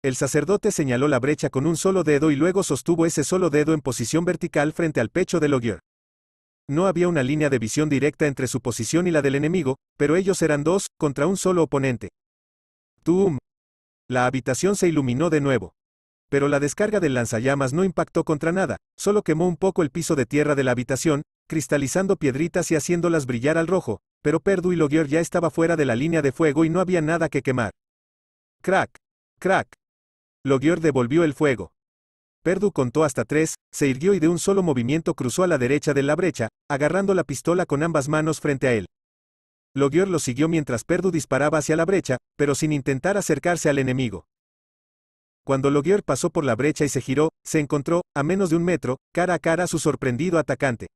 El sacerdote señaló la brecha con un solo dedo y luego sostuvo ese solo dedo en posición vertical frente al pecho de Logier. No había una línea de visión directa entre su posición y la del enemigo, pero ellos eran dos, contra un solo oponente. ¡Tum! La habitación se iluminó de nuevo. Pero la descarga del lanzallamas no impactó contra nada, solo quemó un poco el piso de tierra de la habitación, cristalizando piedritas y haciéndolas brillar al rojo, pero Perdu y Logier ya estaba fuera de la línea de fuego y no había nada que quemar. Crack. Crack. Logior devolvió el fuego. Perdu contó hasta tres, se irguió y de un solo movimiento cruzó a la derecha de la brecha, agarrando la pistola con ambas manos frente a él. Logior lo siguió mientras Perdu disparaba hacia la brecha, pero sin intentar acercarse al enemigo. Cuando Logior pasó por la brecha y se giró, se encontró, a menos de un metro, cara a cara a su sorprendido atacante.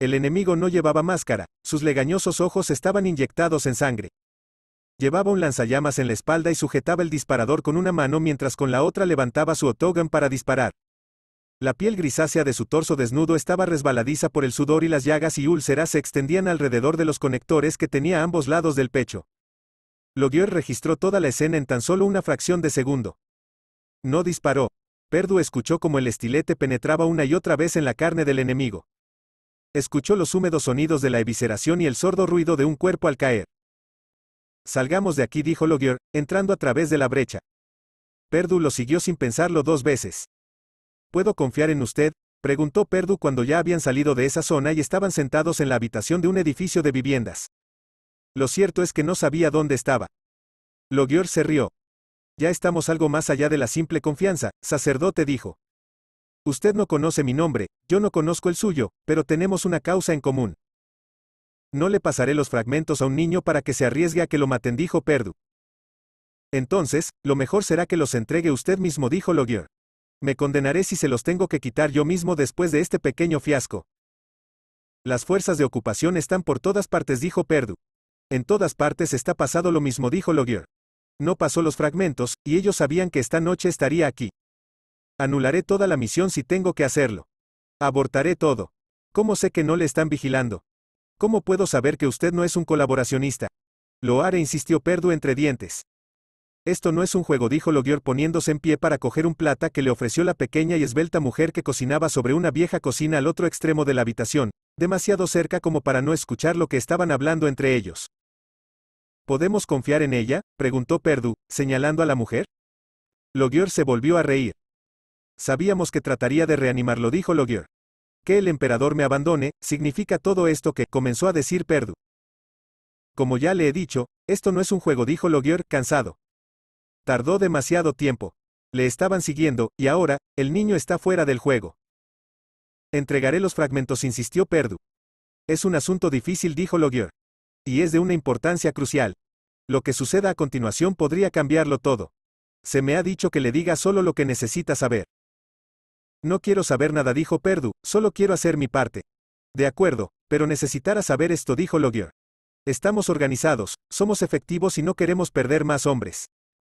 El enemigo no llevaba máscara, sus legañosos ojos estaban inyectados en sangre. Llevaba un lanzallamas en la espalda y sujetaba el disparador con una mano mientras con la otra levantaba su otogan para disparar. La piel grisácea de su torso desnudo estaba resbaladiza por el sudor y las llagas y úlceras se extendían alrededor de los conectores que tenía a ambos lados del pecho. Logier registró toda la escena en tan solo una fracción de segundo. No disparó. Perdu escuchó como el estilete penetraba una y otra vez en la carne del enemigo. Escuchó los húmedos sonidos de la evisceración y el sordo ruido de un cuerpo al caer. Salgamos de aquí, dijo Logior, entrando a través de la brecha. Perdu lo siguió sin pensarlo dos veces. ¿Puedo confiar en usted? preguntó Perdu cuando ya habían salido de esa zona y estaban sentados en la habitación de un edificio de viviendas. Lo cierto es que no sabía dónde estaba. Logior se rió. Ya estamos algo más allá de la simple confianza, sacerdote dijo. Usted no conoce mi nombre, yo no conozco el suyo, pero tenemos una causa en común. No le pasaré los fragmentos a un niño para que se arriesgue a que lo maten, dijo Perdu. Entonces, lo mejor será que los entregue usted mismo, dijo Logier. Me condenaré si se los tengo que quitar yo mismo después de este pequeño fiasco. Las fuerzas de ocupación están por todas partes, dijo Perdu. En todas partes está pasado lo mismo, dijo Logier. No pasó los fragmentos, y ellos sabían que esta noche estaría aquí. Anularé toda la misión si tengo que hacerlo. Abortaré todo. ¿Cómo sé que no le están vigilando? ¿Cómo puedo saber que usted no es un colaboracionista? Loare insistió Perdu entre dientes. Esto no es un juego, dijo Logior poniéndose en pie para coger un plata que le ofreció la pequeña y esbelta mujer que cocinaba sobre una vieja cocina al otro extremo de la habitación, demasiado cerca como para no escuchar lo que estaban hablando entre ellos. ¿Podemos confiar en ella? preguntó Perdu, señalando a la mujer. Logior se volvió a reír. Sabíamos que trataría de reanimarlo, dijo Logior que el emperador me abandone, significa todo esto que comenzó a decir Perdu. Como ya le he dicho, esto no es un juego, dijo Logier, cansado. Tardó demasiado tiempo. Le estaban siguiendo, y ahora, el niño está fuera del juego. Entregaré los fragmentos, insistió Perdu. Es un asunto difícil, dijo Logier. Y es de una importancia crucial. Lo que suceda a continuación podría cambiarlo todo. Se me ha dicho que le diga solo lo que necesita saber. No quiero saber nada, dijo Perdu, solo quiero hacer mi parte. De acuerdo, pero necesitará saber esto, dijo Logier. Estamos organizados, somos efectivos y no queremos perder más hombres.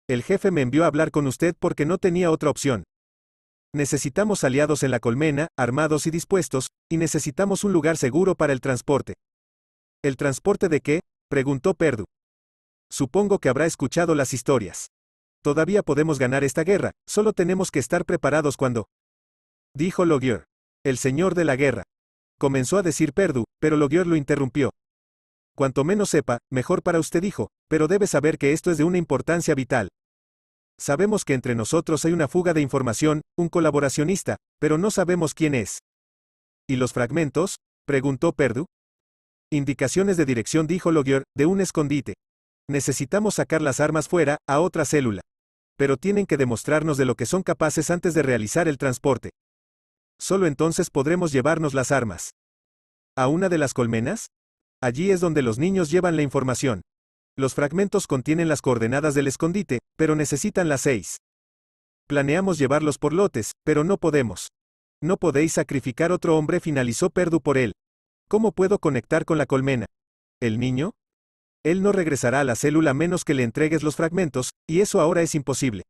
El jefe me envió a hablar con usted porque no tenía otra opción. Necesitamos aliados en la colmena, armados y dispuestos, y necesitamos un lugar seguro para el transporte. ¿El transporte de qué? preguntó Perdu. Supongo que habrá escuchado las historias. Todavía podemos ganar esta guerra, solo tenemos que estar preparados cuando dijo Logier. El señor de la guerra. Comenzó a decir Perdu, pero Logier lo interrumpió. Cuanto menos sepa, mejor para usted dijo, pero debe saber que esto es de una importancia vital. Sabemos que entre nosotros hay una fuga de información, un colaboracionista, pero no sabemos quién es. ¿Y los fragmentos? preguntó Perdu. Indicaciones de dirección dijo Logier, de un escondite. Necesitamos sacar las armas fuera, a otra célula. Pero tienen que demostrarnos de lo que son capaces antes de realizar el transporte. Solo entonces podremos llevarnos las armas. ¿A una de las colmenas? Allí es donde los niños llevan la información. Los fragmentos contienen las coordenadas del escondite, pero necesitan las seis. Planeamos llevarlos por lotes, pero no podemos. No podéis sacrificar otro hombre, finalizó Perdu por él. ¿Cómo puedo conectar con la colmena? ¿El niño? Él no regresará a la célula menos que le entregues los fragmentos, y eso ahora es imposible.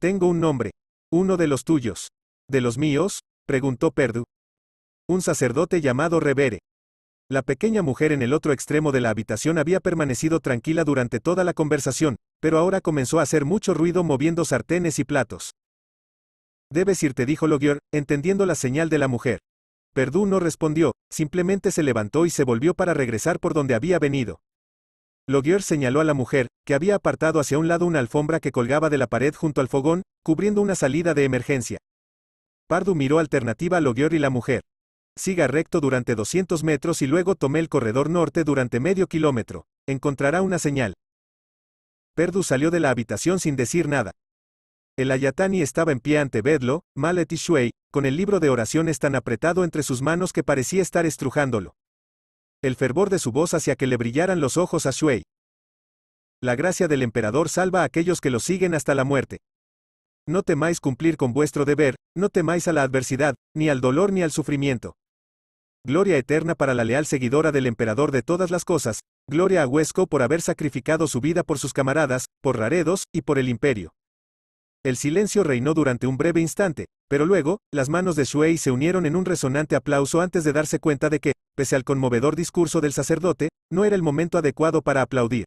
Tengo un nombre. Uno de los tuyos. De los míos, preguntó Perdu. Un sacerdote llamado Revere. La pequeña mujer en el otro extremo de la habitación había permanecido tranquila durante toda la conversación, pero ahora comenzó a hacer mucho ruido moviendo sartenes y platos. Debes irte, dijo Logier, entendiendo la señal de la mujer. Perdú no respondió, simplemente se levantó y se volvió para regresar por donde había venido. Logier señaló a la mujer, que había apartado hacia un lado una alfombra que colgaba de la pared junto al fogón, cubriendo una salida de emergencia. Pardu miró alternativa a logior y la mujer. Siga recto durante 200 metros y luego tome el corredor norte durante medio kilómetro. Encontrará una señal. Perdu salió de la habitación sin decir nada. El Ayatani estaba en pie ante Bedlo, Malet y Shui, con el libro de oraciones tan apretado entre sus manos que parecía estar estrujándolo. El fervor de su voz hacía que le brillaran los ojos a Shui. La gracia del emperador salva a aquellos que lo siguen hasta la muerte. No temáis cumplir con vuestro deber, no temáis a la adversidad, ni al dolor ni al sufrimiento. Gloria eterna para la leal seguidora del emperador de todas las cosas, gloria a Huesco por haber sacrificado su vida por sus camaradas, por Raredos, y por el imperio. El silencio reinó durante un breve instante, pero luego, las manos de Shuei se unieron en un resonante aplauso antes de darse cuenta de que, pese al conmovedor discurso del sacerdote, no era el momento adecuado para aplaudir.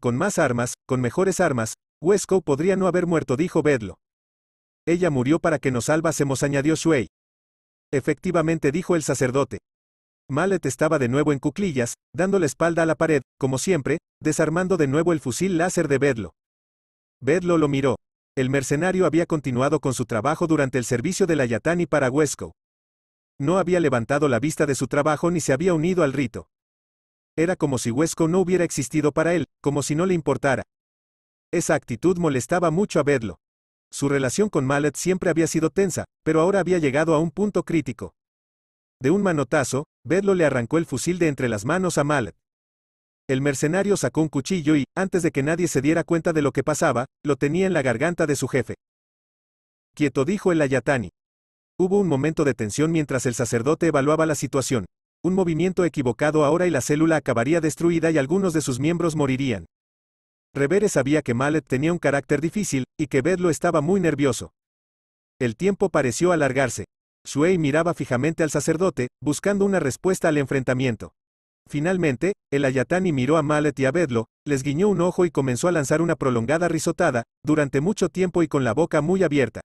Con más armas, con mejores armas, Huesco podría no haber muerto, dijo Bedlo. Ella murió para que nos salvásemos, añadió Shuei. Efectivamente, dijo el sacerdote. Malet estaba de nuevo en cuclillas, dando la espalda a la pared, como siempre, desarmando de nuevo el fusil láser de Bedlo. Bedlo lo miró. El mercenario había continuado con su trabajo durante el servicio de la Yatani para Huesco. No había levantado la vista de su trabajo ni se había unido al rito. Era como si Huesco no hubiera existido para él, como si no le importara, esa actitud molestaba mucho a Bedlo. Su relación con Mallet siempre había sido tensa, pero ahora había llegado a un punto crítico. De un manotazo, Bedlo le arrancó el fusil de entre las manos a Mallet. El mercenario sacó un cuchillo y, antes de que nadie se diera cuenta de lo que pasaba, lo tenía en la garganta de su jefe. Quieto dijo el Ayatani. Hubo un momento de tensión mientras el sacerdote evaluaba la situación. Un movimiento equivocado ahora y la célula acabaría destruida y algunos de sus miembros morirían. Revere sabía que Mallet tenía un carácter difícil, y que Bedlo estaba muy nervioso. El tiempo pareció alargarse. Suey miraba fijamente al sacerdote, buscando una respuesta al enfrentamiento. Finalmente, el Ayatani miró a Mallet y a Bedlo, les guiñó un ojo y comenzó a lanzar una prolongada risotada, durante mucho tiempo y con la boca muy abierta.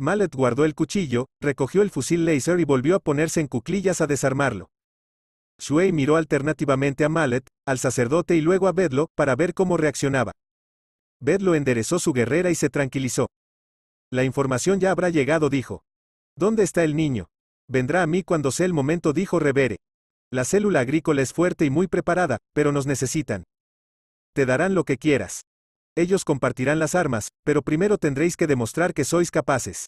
Mallet guardó el cuchillo, recogió el fusil láser y volvió a ponerse en cuclillas a desarmarlo. Shuei miró alternativamente a Mallet, al sacerdote y luego a Bedlo, para ver cómo reaccionaba. Bedlo enderezó su guerrera y se tranquilizó. La información ya habrá llegado, dijo. ¿Dónde está el niño? Vendrá a mí cuando sea el momento, dijo Revere. La célula agrícola es fuerte y muy preparada, pero nos necesitan. Te darán lo que quieras. Ellos compartirán las armas, pero primero tendréis que demostrar que sois capaces.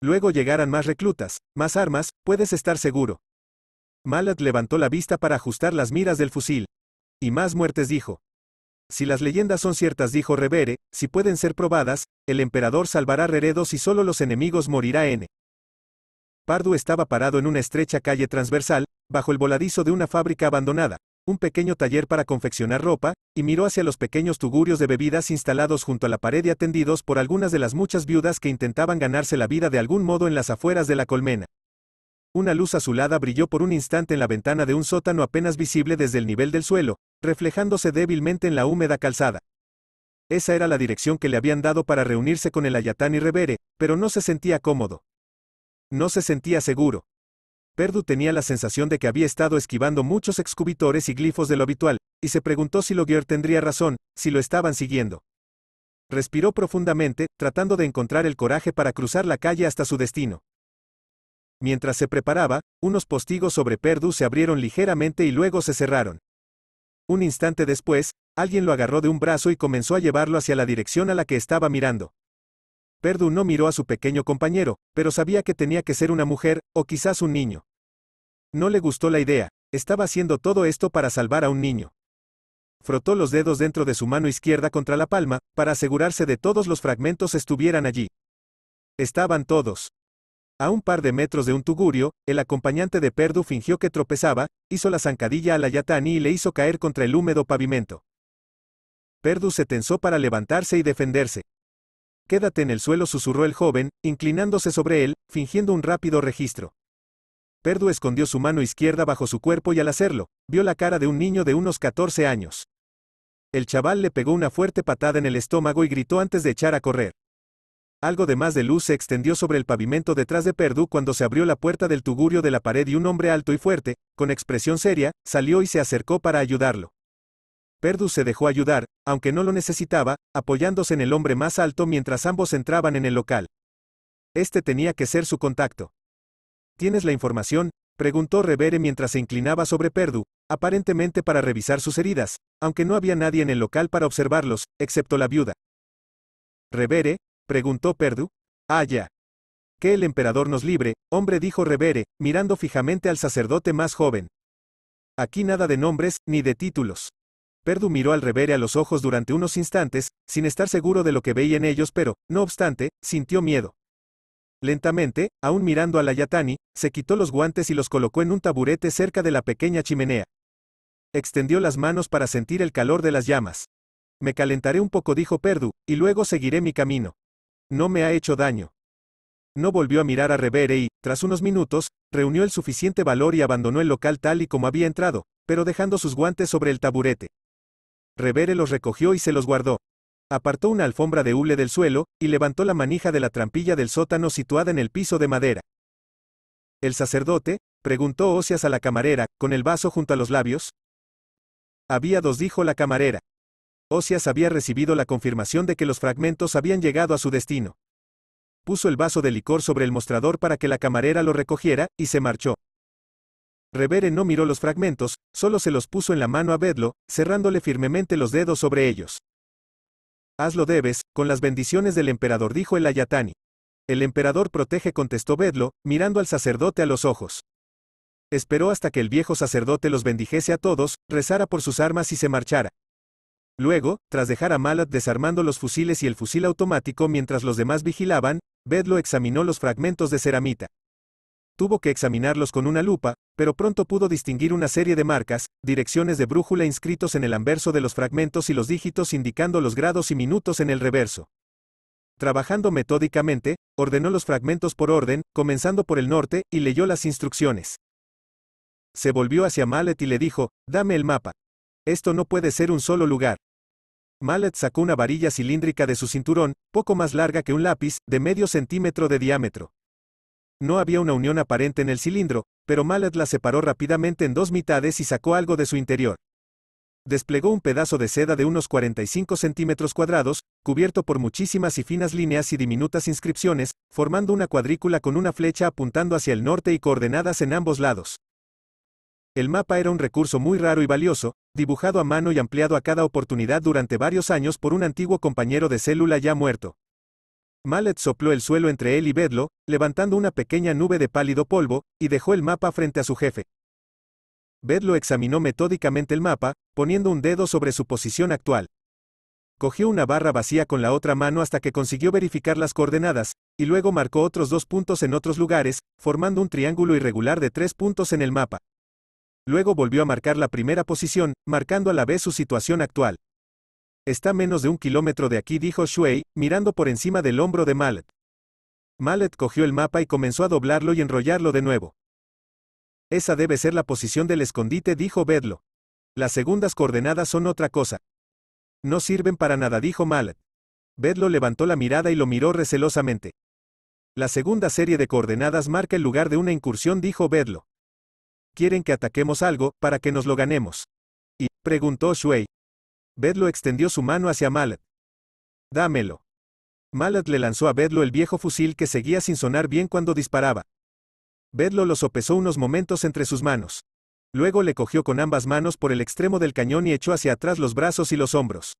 Luego llegarán más reclutas, más armas, puedes estar seguro. Malat levantó la vista para ajustar las miras del fusil. Y más muertes dijo. Si las leyendas son ciertas, dijo Revere, si pueden ser probadas, el emperador salvará Reredos y solo los enemigos morirá N. Pardu estaba parado en una estrecha calle transversal, bajo el voladizo de una fábrica abandonada, un pequeño taller para confeccionar ropa, y miró hacia los pequeños tugurios de bebidas instalados junto a la pared y atendidos por algunas de las muchas viudas que intentaban ganarse la vida de algún modo en las afueras de la colmena. Una luz azulada brilló por un instante en la ventana de un sótano apenas visible desde el nivel del suelo, reflejándose débilmente en la húmeda calzada. Esa era la dirección que le habían dado para reunirse con el Ayatán y Revere, pero no se sentía cómodo. No se sentía seguro. Perdu tenía la sensación de que había estado esquivando muchos excubitores y glifos de lo habitual, y se preguntó si Logier tendría razón, si lo estaban siguiendo. Respiró profundamente, tratando de encontrar el coraje para cruzar la calle hasta su destino. Mientras se preparaba, unos postigos sobre Perdu se abrieron ligeramente y luego se cerraron. Un instante después, alguien lo agarró de un brazo y comenzó a llevarlo hacia la dirección a la que estaba mirando. Perdu no miró a su pequeño compañero, pero sabía que tenía que ser una mujer, o quizás un niño. No le gustó la idea, estaba haciendo todo esto para salvar a un niño. Frotó los dedos dentro de su mano izquierda contra la palma, para asegurarse de todos los fragmentos estuvieran allí. Estaban todos. A un par de metros de un tugurio, el acompañante de Perdu fingió que tropezaba, hizo la zancadilla a la Yatani y le hizo caer contra el húmedo pavimento. Perdu se tensó para levantarse y defenderse. Quédate en el suelo, susurró el joven, inclinándose sobre él, fingiendo un rápido registro. Perdu escondió su mano izquierda bajo su cuerpo y al hacerlo, vio la cara de un niño de unos 14 años. El chaval le pegó una fuerte patada en el estómago y gritó antes de echar a correr. Algo de más de luz se extendió sobre el pavimento detrás de Perdu cuando se abrió la puerta del tugurio de la pared y un hombre alto y fuerte, con expresión seria, salió y se acercó para ayudarlo. Perdu se dejó ayudar, aunque no lo necesitaba, apoyándose en el hombre más alto mientras ambos entraban en el local. Este tenía que ser su contacto. ¿Tienes la información? preguntó Revere mientras se inclinaba sobre Perdu, aparentemente para revisar sus heridas, aunque no había nadie en el local para observarlos, excepto la viuda. Revere, preguntó Perdu. Ah, ya. Que el emperador nos libre, hombre dijo Revere, mirando fijamente al sacerdote más joven. Aquí nada de nombres, ni de títulos. Perdu miró al Revere a los ojos durante unos instantes, sin estar seguro de lo que veía en ellos, pero, no obstante, sintió miedo. Lentamente, aún mirando a la Yatani, se quitó los guantes y los colocó en un taburete cerca de la pequeña chimenea. Extendió las manos para sentir el calor de las llamas. Me calentaré un poco, dijo Perdu, y luego seguiré mi camino. No me ha hecho daño. No volvió a mirar a Revere y, tras unos minutos, reunió el suficiente valor y abandonó el local tal y como había entrado, pero dejando sus guantes sobre el taburete. Revere los recogió y se los guardó. Apartó una alfombra de hule del suelo, y levantó la manija de la trampilla del sótano situada en el piso de madera. El sacerdote, preguntó Ocias a la camarera, con el vaso junto a los labios. Había dos, dijo la camarera. Osias había recibido la confirmación de que los fragmentos habían llegado a su destino. Puso el vaso de licor sobre el mostrador para que la camarera lo recogiera, y se marchó. Revere no miró los fragmentos, solo se los puso en la mano a Bedlo, cerrándole firmemente los dedos sobre ellos. Haz lo debes, con las bendiciones del emperador, dijo el Ayatani. El emperador protege, contestó Bedlo, mirando al sacerdote a los ojos. Esperó hasta que el viejo sacerdote los bendijese a todos, rezara por sus armas y se marchara. Luego, tras dejar a Mallet desarmando los fusiles y el fusil automático mientras los demás vigilaban, Bedlo examinó los fragmentos de ceramita. Tuvo que examinarlos con una lupa, pero pronto pudo distinguir una serie de marcas, direcciones de brújula inscritos en el anverso de los fragmentos y los dígitos indicando los grados y minutos en el reverso. Trabajando metódicamente, ordenó los fragmentos por orden, comenzando por el norte, y leyó las instrucciones. Se volvió hacia Mallet y le dijo, dame el mapa. Esto no puede ser un solo lugar. Mallet sacó una varilla cilíndrica de su cinturón, poco más larga que un lápiz, de medio centímetro de diámetro. No había una unión aparente en el cilindro, pero Mallet la separó rápidamente en dos mitades y sacó algo de su interior. Desplegó un pedazo de seda de unos 45 centímetros cuadrados, cubierto por muchísimas y finas líneas y diminutas inscripciones, formando una cuadrícula con una flecha apuntando hacia el norte y coordenadas en ambos lados. El mapa era un recurso muy raro y valioso, dibujado a mano y ampliado a cada oportunidad durante varios años por un antiguo compañero de célula ya muerto. Mallet sopló el suelo entre él y Bedlo, levantando una pequeña nube de pálido polvo, y dejó el mapa frente a su jefe. Bedlo examinó metódicamente el mapa, poniendo un dedo sobre su posición actual. Cogió una barra vacía con la otra mano hasta que consiguió verificar las coordenadas, y luego marcó otros dos puntos en otros lugares, formando un triángulo irregular de tres puntos en el mapa. Luego volvió a marcar la primera posición, marcando a la vez su situación actual. Está menos de un kilómetro de aquí, dijo Shui, mirando por encima del hombro de Mallet. Mallet cogió el mapa y comenzó a doblarlo y enrollarlo de nuevo. Esa debe ser la posición del escondite, dijo Bedlo. Las segundas coordenadas son otra cosa. No sirven para nada, dijo Mallet. Bedlo levantó la mirada y lo miró recelosamente. La segunda serie de coordenadas marca el lugar de una incursión, dijo Bedlo quieren que ataquemos algo, para que nos lo ganemos. ¿Y? preguntó Shui. Bedlo extendió su mano hacia Mallet. Dámelo. Mallet le lanzó a Bedlo el viejo fusil que seguía sin sonar bien cuando disparaba. Bedlo lo sopesó unos momentos entre sus manos. Luego le cogió con ambas manos por el extremo del cañón y echó hacia atrás los brazos y los hombros.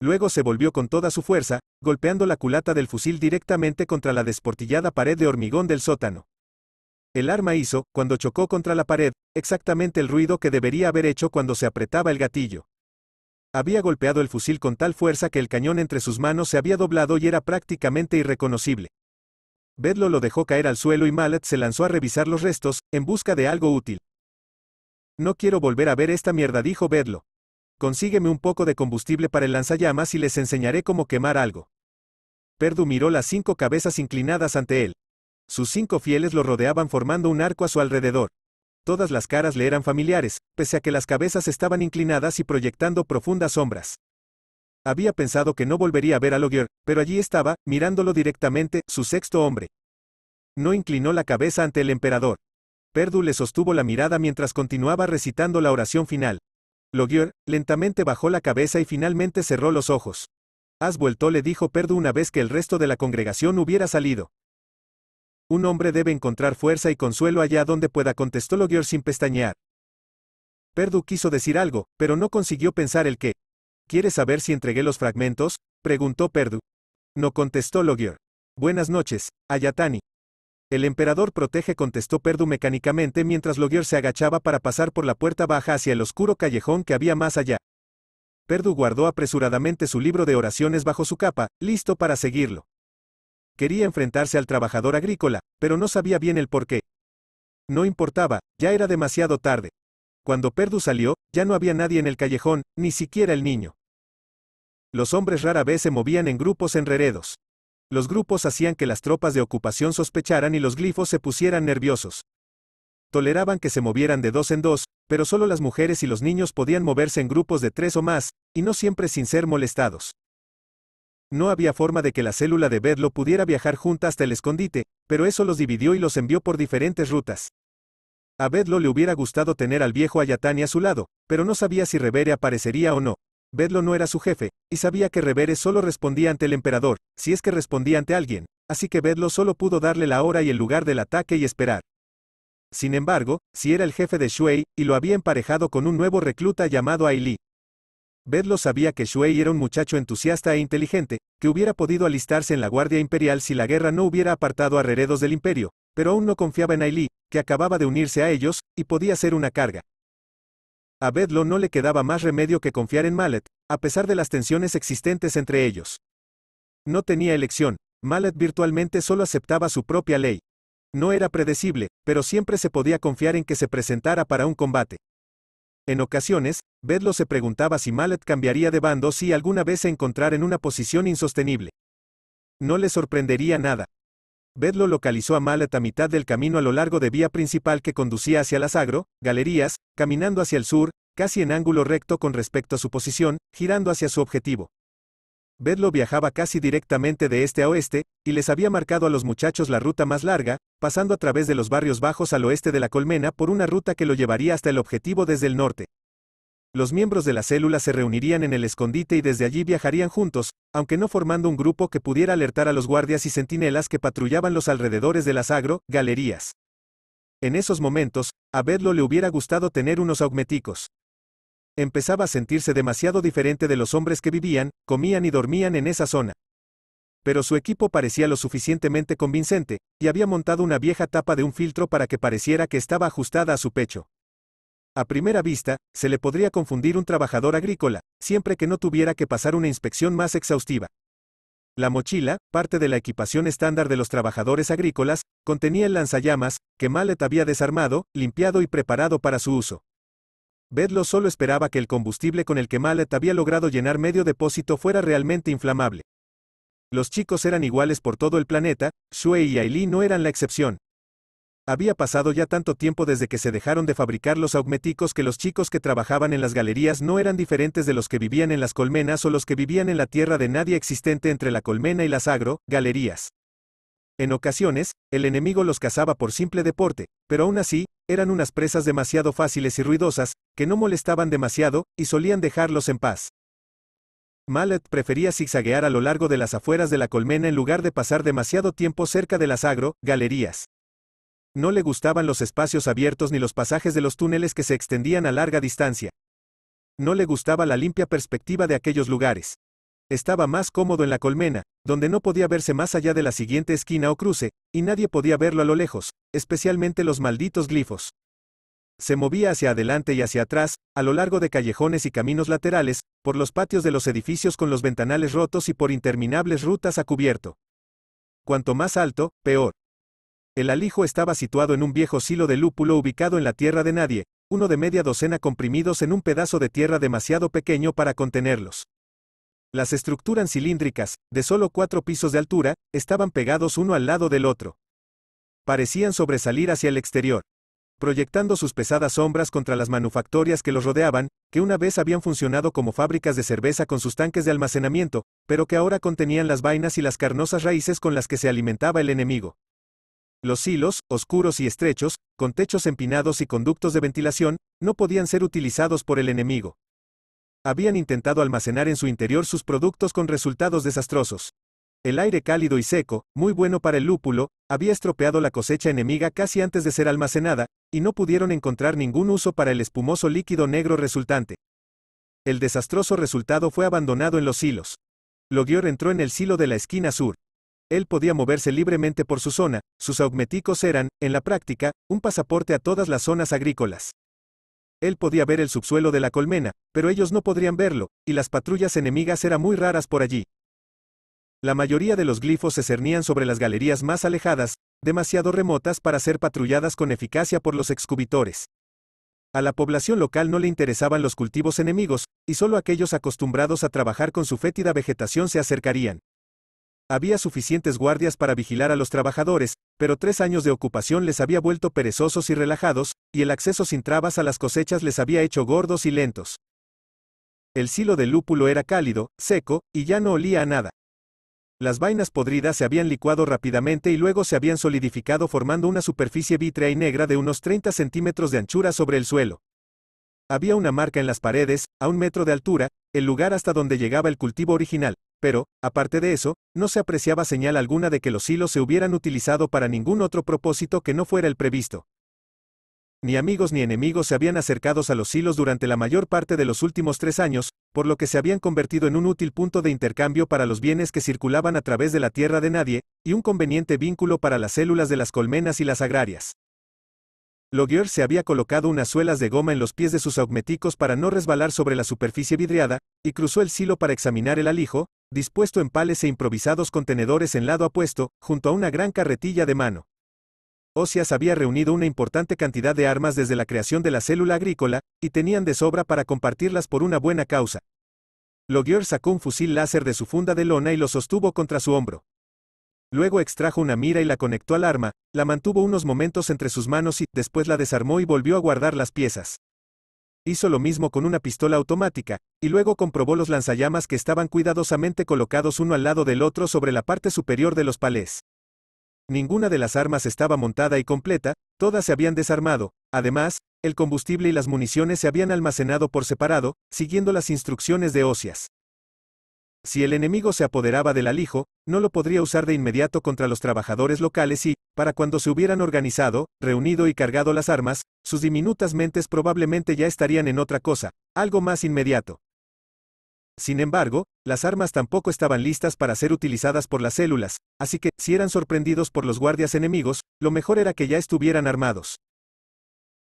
Luego se volvió con toda su fuerza, golpeando la culata del fusil directamente contra la desportillada pared de hormigón del sótano. El arma hizo, cuando chocó contra la pared, exactamente el ruido que debería haber hecho cuando se apretaba el gatillo. Había golpeado el fusil con tal fuerza que el cañón entre sus manos se había doblado y era prácticamente irreconocible. Bedlo lo dejó caer al suelo y Mallet se lanzó a revisar los restos, en busca de algo útil. No quiero volver a ver esta mierda, dijo Bedlo. Consígueme un poco de combustible para el lanzallamas y les enseñaré cómo quemar algo. Perdu miró las cinco cabezas inclinadas ante él. Sus cinco fieles lo rodeaban formando un arco a su alrededor. Todas las caras le eran familiares, pese a que las cabezas estaban inclinadas y proyectando profundas sombras. Había pensado que no volvería a ver a Logier, pero allí estaba, mirándolo directamente, su sexto hombre. No inclinó la cabeza ante el emperador. Perdu le sostuvo la mirada mientras continuaba recitando la oración final. Logier, lentamente bajó la cabeza y finalmente cerró los ojos. Has vuelto, le dijo Perdu una vez que el resto de la congregación hubiera salido. Un hombre debe encontrar fuerza y consuelo allá donde pueda, contestó Logier sin pestañear. Perdu quiso decir algo, pero no consiguió pensar el qué. ¿Quieres saber si entregué los fragmentos? preguntó Perdu. No contestó Logier. Buenas noches, Ayatani. El emperador protege, contestó Perdu mecánicamente mientras Logier se agachaba para pasar por la puerta baja hacia el oscuro callejón que había más allá. Perdu guardó apresuradamente su libro de oraciones bajo su capa, listo para seguirlo. Quería enfrentarse al trabajador agrícola, pero no sabía bien el por qué. No importaba, ya era demasiado tarde. Cuando Perdu salió, ya no había nadie en el callejón, ni siquiera el niño. Los hombres rara vez se movían en grupos enreredos. Los grupos hacían que las tropas de ocupación sospecharan y los glifos se pusieran nerviosos. Toleraban que se movieran de dos en dos, pero solo las mujeres y los niños podían moverse en grupos de tres o más, y no siempre sin ser molestados. No había forma de que la célula de Bedlo pudiera viajar junta hasta el escondite, pero eso los dividió y los envió por diferentes rutas. A Bedlo le hubiera gustado tener al viejo Ayatani a su lado, pero no sabía si Revere aparecería o no. Bedlo no era su jefe, y sabía que Revere solo respondía ante el emperador, si es que respondía ante alguien, así que Bedlo solo pudo darle la hora y el lugar del ataque y esperar. Sin embargo, si era el jefe de Shuei, y lo había emparejado con un nuevo recluta llamado Aili, Bedlo sabía que Shuei era un muchacho entusiasta e inteligente, que hubiera podido alistarse en la Guardia Imperial si la guerra no hubiera apartado a Reredos del Imperio, pero aún no confiaba en Aili, que acababa de unirse a ellos, y podía ser una carga. A Bedlo no le quedaba más remedio que confiar en Mallet, a pesar de las tensiones existentes entre ellos. No tenía elección, Mallet virtualmente solo aceptaba su propia ley. No era predecible, pero siempre se podía confiar en que se presentara para un combate. En ocasiones, Bedlo se preguntaba si Mallet cambiaría de bando si alguna vez se encontrara en una posición insostenible. No le sorprendería nada. Bedlo localizó a Mallet a mitad del camino a lo largo de vía principal que conducía hacia las agro, galerías, caminando hacia el sur, casi en ángulo recto con respecto a su posición, girando hacia su objetivo. Bedlo viajaba casi directamente de este a oeste, y les había marcado a los muchachos la ruta más larga, pasando a través de los barrios bajos al oeste de la colmena por una ruta que lo llevaría hasta el objetivo desde el norte. Los miembros de la célula se reunirían en el escondite y desde allí viajarían juntos, aunque no formando un grupo que pudiera alertar a los guardias y centinelas que patrullaban los alrededores de las agro, galerías. En esos momentos, a Bedlo le hubiera gustado tener unos augmeticos empezaba a sentirse demasiado diferente de los hombres que vivían, comían y dormían en esa zona. Pero su equipo parecía lo suficientemente convincente, y había montado una vieja tapa de un filtro para que pareciera que estaba ajustada a su pecho. A primera vista, se le podría confundir un trabajador agrícola, siempre que no tuviera que pasar una inspección más exhaustiva. La mochila, parte de la equipación estándar de los trabajadores agrícolas, contenía el lanzallamas, que Mallet había desarmado, limpiado y preparado para su uso. Bedlo solo esperaba que el combustible con el que Mallet había logrado llenar medio depósito fuera realmente inflamable. Los chicos eran iguales por todo el planeta, Shuei y Aili no eran la excepción. Había pasado ya tanto tiempo desde que se dejaron de fabricar los augmeticos que los chicos que trabajaban en las galerías no eran diferentes de los que vivían en las colmenas o los que vivían en la tierra de nadie existente entre la colmena y las agro, galerías. En ocasiones, el enemigo los cazaba por simple deporte, pero aún así, eran unas presas demasiado fáciles y ruidosas, que no molestaban demasiado, y solían dejarlos en paz. Mallet prefería zigzaguear a lo largo de las afueras de la colmena en lugar de pasar demasiado tiempo cerca de las agro, galerías. No le gustaban los espacios abiertos ni los pasajes de los túneles que se extendían a larga distancia. No le gustaba la limpia perspectiva de aquellos lugares estaba más cómodo en la colmena, donde no podía verse más allá de la siguiente esquina o cruce, y nadie podía verlo a lo lejos, especialmente los malditos glifos. Se movía hacia adelante y hacia atrás, a lo largo de callejones y caminos laterales, por los patios de los edificios con los ventanales rotos y por interminables rutas a cubierto. Cuanto más alto, peor. El alijo estaba situado en un viejo silo de lúpulo ubicado en la tierra de nadie, uno de media docena comprimidos en un pedazo de tierra demasiado pequeño para contenerlos. Las estructuras cilíndricas, de solo cuatro pisos de altura, estaban pegados uno al lado del otro. Parecían sobresalir hacia el exterior, proyectando sus pesadas sombras contra las manufactorias que los rodeaban, que una vez habían funcionado como fábricas de cerveza con sus tanques de almacenamiento, pero que ahora contenían las vainas y las carnosas raíces con las que se alimentaba el enemigo. Los hilos, oscuros y estrechos, con techos empinados y conductos de ventilación, no podían ser utilizados por el enemigo. Habían intentado almacenar en su interior sus productos con resultados desastrosos. El aire cálido y seco, muy bueno para el lúpulo, había estropeado la cosecha enemiga casi antes de ser almacenada, y no pudieron encontrar ningún uso para el espumoso líquido negro resultante. El desastroso resultado fue abandonado en los silos. Logior entró en el silo de la esquina sur. Él podía moverse libremente por su zona, sus augmeticos eran, en la práctica, un pasaporte a todas las zonas agrícolas. Él podía ver el subsuelo de la colmena, pero ellos no podrían verlo, y las patrullas enemigas eran muy raras por allí. La mayoría de los glifos se cernían sobre las galerías más alejadas, demasiado remotas para ser patrulladas con eficacia por los excubitores. A la población local no le interesaban los cultivos enemigos, y solo aquellos acostumbrados a trabajar con su fétida vegetación se acercarían. Había suficientes guardias para vigilar a los trabajadores, pero tres años de ocupación les había vuelto perezosos y relajados, y el acceso sin trabas a las cosechas les había hecho gordos y lentos. El silo del lúpulo era cálido, seco, y ya no olía a nada. Las vainas podridas se habían licuado rápidamente y luego se habían solidificado formando una superficie vítrea y negra de unos 30 centímetros de anchura sobre el suelo. Había una marca en las paredes, a un metro de altura, el lugar hasta donde llegaba el cultivo original pero, aparte de eso, no se apreciaba señal alguna de que los hilos se hubieran utilizado para ningún otro propósito que no fuera el previsto. Ni amigos ni enemigos se habían acercado a los hilos durante la mayor parte de los últimos tres años, por lo que se habían convertido en un útil punto de intercambio para los bienes que circulaban a través de la tierra de nadie, y un conveniente vínculo para las células de las colmenas y las agrarias. Logier se había colocado unas suelas de goma en los pies de sus augmeticos para no resbalar sobre la superficie vidriada, y cruzó el silo para examinar el alijo, dispuesto en pales e improvisados contenedores en lado apuesto, junto a una gran carretilla de mano. Osias había reunido una importante cantidad de armas desde la creación de la célula agrícola, y tenían de sobra para compartirlas por una buena causa. Logier sacó un fusil láser de su funda de lona y lo sostuvo contra su hombro. Luego extrajo una mira y la conectó al arma, la mantuvo unos momentos entre sus manos y, después la desarmó y volvió a guardar las piezas. Hizo lo mismo con una pistola automática, y luego comprobó los lanzallamas que estaban cuidadosamente colocados uno al lado del otro sobre la parte superior de los palés. Ninguna de las armas estaba montada y completa, todas se habían desarmado, además, el combustible y las municiones se habían almacenado por separado, siguiendo las instrucciones de Ocias. Si el enemigo se apoderaba del alijo, no lo podría usar de inmediato contra los trabajadores locales y, para cuando se hubieran organizado, reunido y cargado las armas, sus diminutas mentes probablemente ya estarían en otra cosa, algo más inmediato. Sin embargo, las armas tampoco estaban listas para ser utilizadas por las células, así que, si eran sorprendidos por los guardias enemigos, lo mejor era que ya estuvieran armados.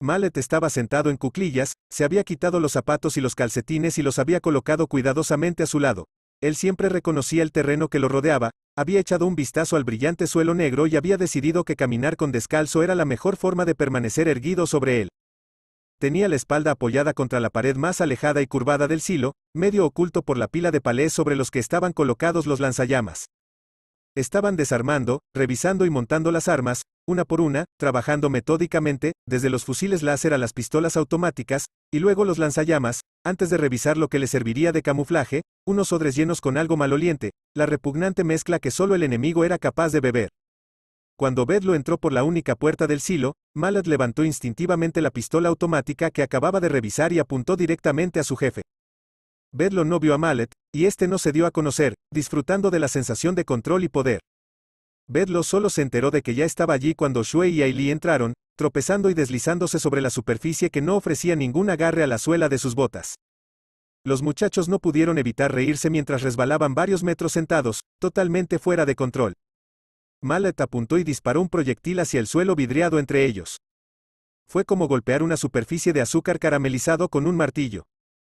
Mallet estaba sentado en cuclillas, se había quitado los zapatos y los calcetines y los había colocado cuidadosamente a su lado, él siempre reconocía el terreno que lo rodeaba, había echado un vistazo al brillante suelo negro y había decidido que caminar con descalzo era la mejor forma de permanecer erguido sobre él. Tenía la espalda apoyada contra la pared más alejada y curvada del silo, medio oculto por la pila de palés sobre los que estaban colocados los lanzallamas. Estaban desarmando, revisando y montando las armas, una por una, trabajando metódicamente, desde los fusiles láser a las pistolas automáticas, y luego los lanzallamas, antes de revisar lo que le serviría de camuflaje, unos odres llenos con algo maloliente, la repugnante mezcla que solo el enemigo era capaz de beber. Cuando Bedlo entró por la única puerta del silo, Mallet levantó instintivamente la pistola automática que acababa de revisar y apuntó directamente a su jefe. Bedlo no vio a Mallet, y este no se dio a conocer, disfrutando de la sensación de control y poder. Bedlo solo se enteró de que ya estaba allí cuando Shuei y Ailey entraron, tropezando y deslizándose sobre la superficie que no ofrecía ningún agarre a la suela de sus botas. Los muchachos no pudieron evitar reírse mientras resbalaban varios metros sentados, totalmente fuera de control. Mallet apuntó y disparó un proyectil hacia el suelo vidriado entre ellos. Fue como golpear una superficie de azúcar caramelizado con un martillo.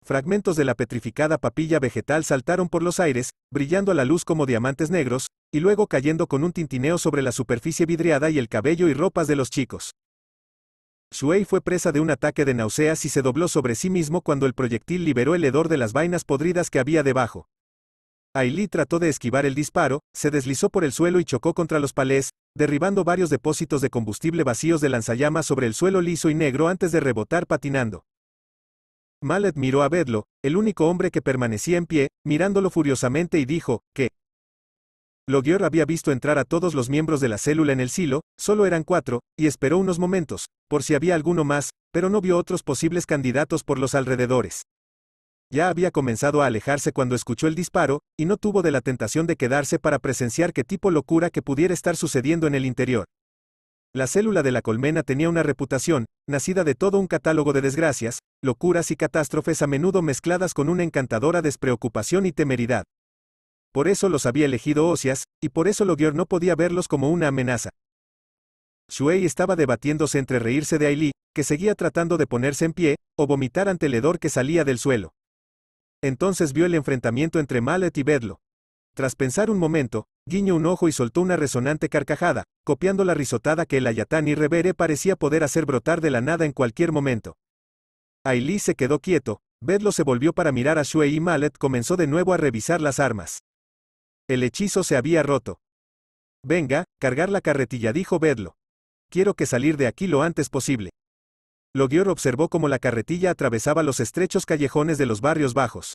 Fragmentos de la petrificada papilla vegetal saltaron por los aires, brillando a la luz como diamantes negros, y luego cayendo con un tintineo sobre la superficie vidriada y el cabello y ropas de los chicos. Shuei fue presa de un ataque de náuseas y se dobló sobre sí mismo cuando el proyectil liberó el hedor de las vainas podridas que había debajo. Aili trató de esquivar el disparo, se deslizó por el suelo y chocó contra los palés, derribando varios depósitos de combustible vacíos de lanzallamas sobre el suelo liso y negro antes de rebotar patinando. Malet miró a Bedlo, el único hombre que permanecía en pie, mirándolo furiosamente y dijo, que Logior había visto entrar a todos los miembros de la célula en el silo, solo eran cuatro, y esperó unos momentos, por si había alguno más, pero no vio otros posibles candidatos por los alrededores. Ya había comenzado a alejarse cuando escuchó el disparo, y no tuvo de la tentación de quedarse para presenciar qué tipo locura que pudiera estar sucediendo en el interior. La célula de la colmena tenía una reputación, nacida de todo un catálogo de desgracias, locuras y catástrofes a menudo mezcladas con una encantadora despreocupación y temeridad. Por eso los había elegido Osias, y por eso Logior no podía verlos como una amenaza. Shuei estaba debatiéndose entre reírse de Aili, que seguía tratando de ponerse en pie, o vomitar ante el hedor que salía del suelo. Entonces vio el enfrentamiento entre Mallet y Bedlo. Tras pensar un momento, guiñó un ojo y soltó una resonante carcajada, copiando la risotada que el y Revere parecía poder hacer brotar de la nada en cualquier momento. Ailí se quedó quieto, Bedlo se volvió para mirar a Shue y Mallet comenzó de nuevo a revisar las armas. El hechizo se había roto. Venga, cargar la carretilla, dijo Bedlo. Quiero que salir de aquí lo antes posible. Logior observó cómo la carretilla atravesaba los estrechos callejones de los barrios bajos.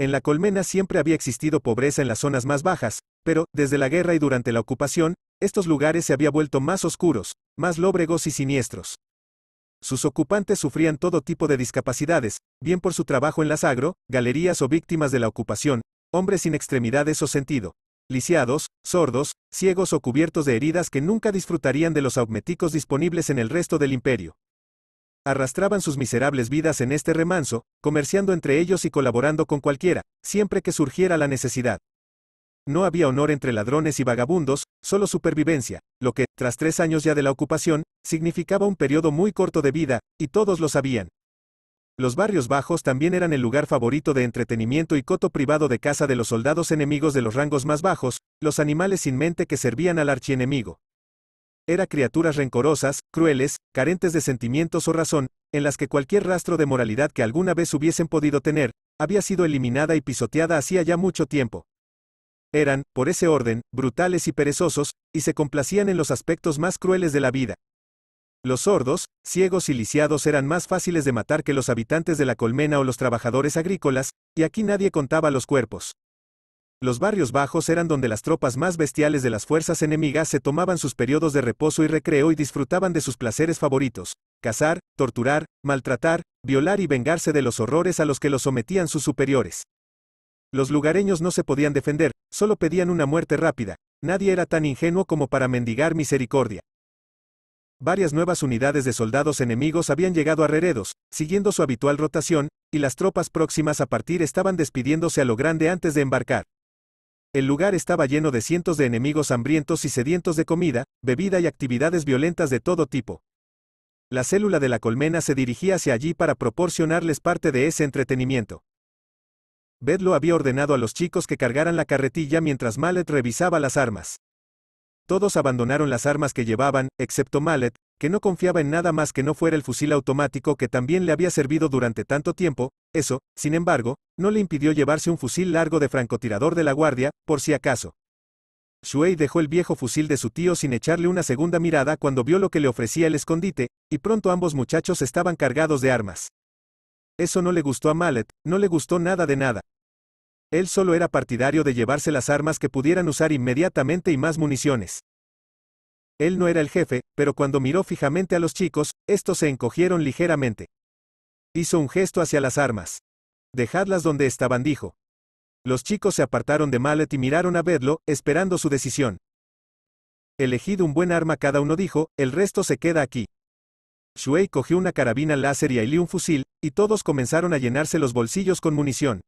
En la colmena siempre había existido pobreza en las zonas más bajas, pero, desde la guerra y durante la ocupación, estos lugares se habían vuelto más oscuros, más lóbregos y siniestros. Sus ocupantes sufrían todo tipo de discapacidades, bien por su trabajo en las agro, galerías o víctimas de la ocupación, hombres sin extremidades o sentido, lisiados, sordos, ciegos o cubiertos de heridas que nunca disfrutarían de los augmeticos disponibles en el resto del imperio arrastraban sus miserables vidas en este remanso, comerciando entre ellos y colaborando con cualquiera, siempre que surgiera la necesidad. No había honor entre ladrones y vagabundos, solo supervivencia, lo que, tras tres años ya de la ocupación, significaba un periodo muy corto de vida, y todos lo sabían. Los barrios bajos también eran el lugar favorito de entretenimiento y coto privado de casa de los soldados enemigos de los rangos más bajos, los animales sin mente que servían al archienemigo era criaturas rencorosas, crueles, carentes de sentimientos o razón, en las que cualquier rastro de moralidad que alguna vez hubiesen podido tener, había sido eliminada y pisoteada hacía ya mucho tiempo. Eran, por ese orden, brutales y perezosos, y se complacían en los aspectos más crueles de la vida. Los sordos, ciegos y lisiados eran más fáciles de matar que los habitantes de la colmena o los trabajadores agrícolas, y aquí nadie contaba los cuerpos. Los barrios bajos eran donde las tropas más bestiales de las fuerzas enemigas se tomaban sus periodos de reposo y recreo y disfrutaban de sus placeres favoritos, cazar, torturar, maltratar, violar y vengarse de los horrores a los que los sometían sus superiores. Los lugareños no se podían defender, solo pedían una muerte rápida, nadie era tan ingenuo como para mendigar misericordia. Varias nuevas unidades de soldados enemigos habían llegado a Reredos, siguiendo su habitual rotación, y las tropas próximas a partir estaban despidiéndose a lo grande antes de embarcar. El lugar estaba lleno de cientos de enemigos hambrientos y sedientos de comida, bebida y actividades violentas de todo tipo. La célula de la colmena se dirigía hacia allí para proporcionarles parte de ese entretenimiento. Bedlo había ordenado a los chicos que cargaran la carretilla mientras Mallet revisaba las armas. Todos abandonaron las armas que llevaban, excepto Mallet, que no confiaba en nada más que no fuera el fusil automático que también le había servido durante tanto tiempo, eso, sin embargo, no le impidió llevarse un fusil largo de francotirador de la guardia, por si acaso. Shuei dejó el viejo fusil de su tío sin echarle una segunda mirada cuando vio lo que le ofrecía el escondite, y pronto ambos muchachos estaban cargados de armas. Eso no le gustó a Mallet, no le gustó nada de nada. Él solo era partidario de llevarse las armas que pudieran usar inmediatamente y más municiones. Él no era el jefe, pero cuando miró fijamente a los chicos, estos se encogieron ligeramente. Hizo un gesto hacia las armas. Dejadlas donde estaban, dijo. Los chicos se apartaron de Mallet y miraron a verlo, esperando su decisión. Elegid un buen arma cada uno dijo, el resto se queda aquí. Shuei cogió una carabina láser y Ailey un fusil, y todos comenzaron a llenarse los bolsillos con munición.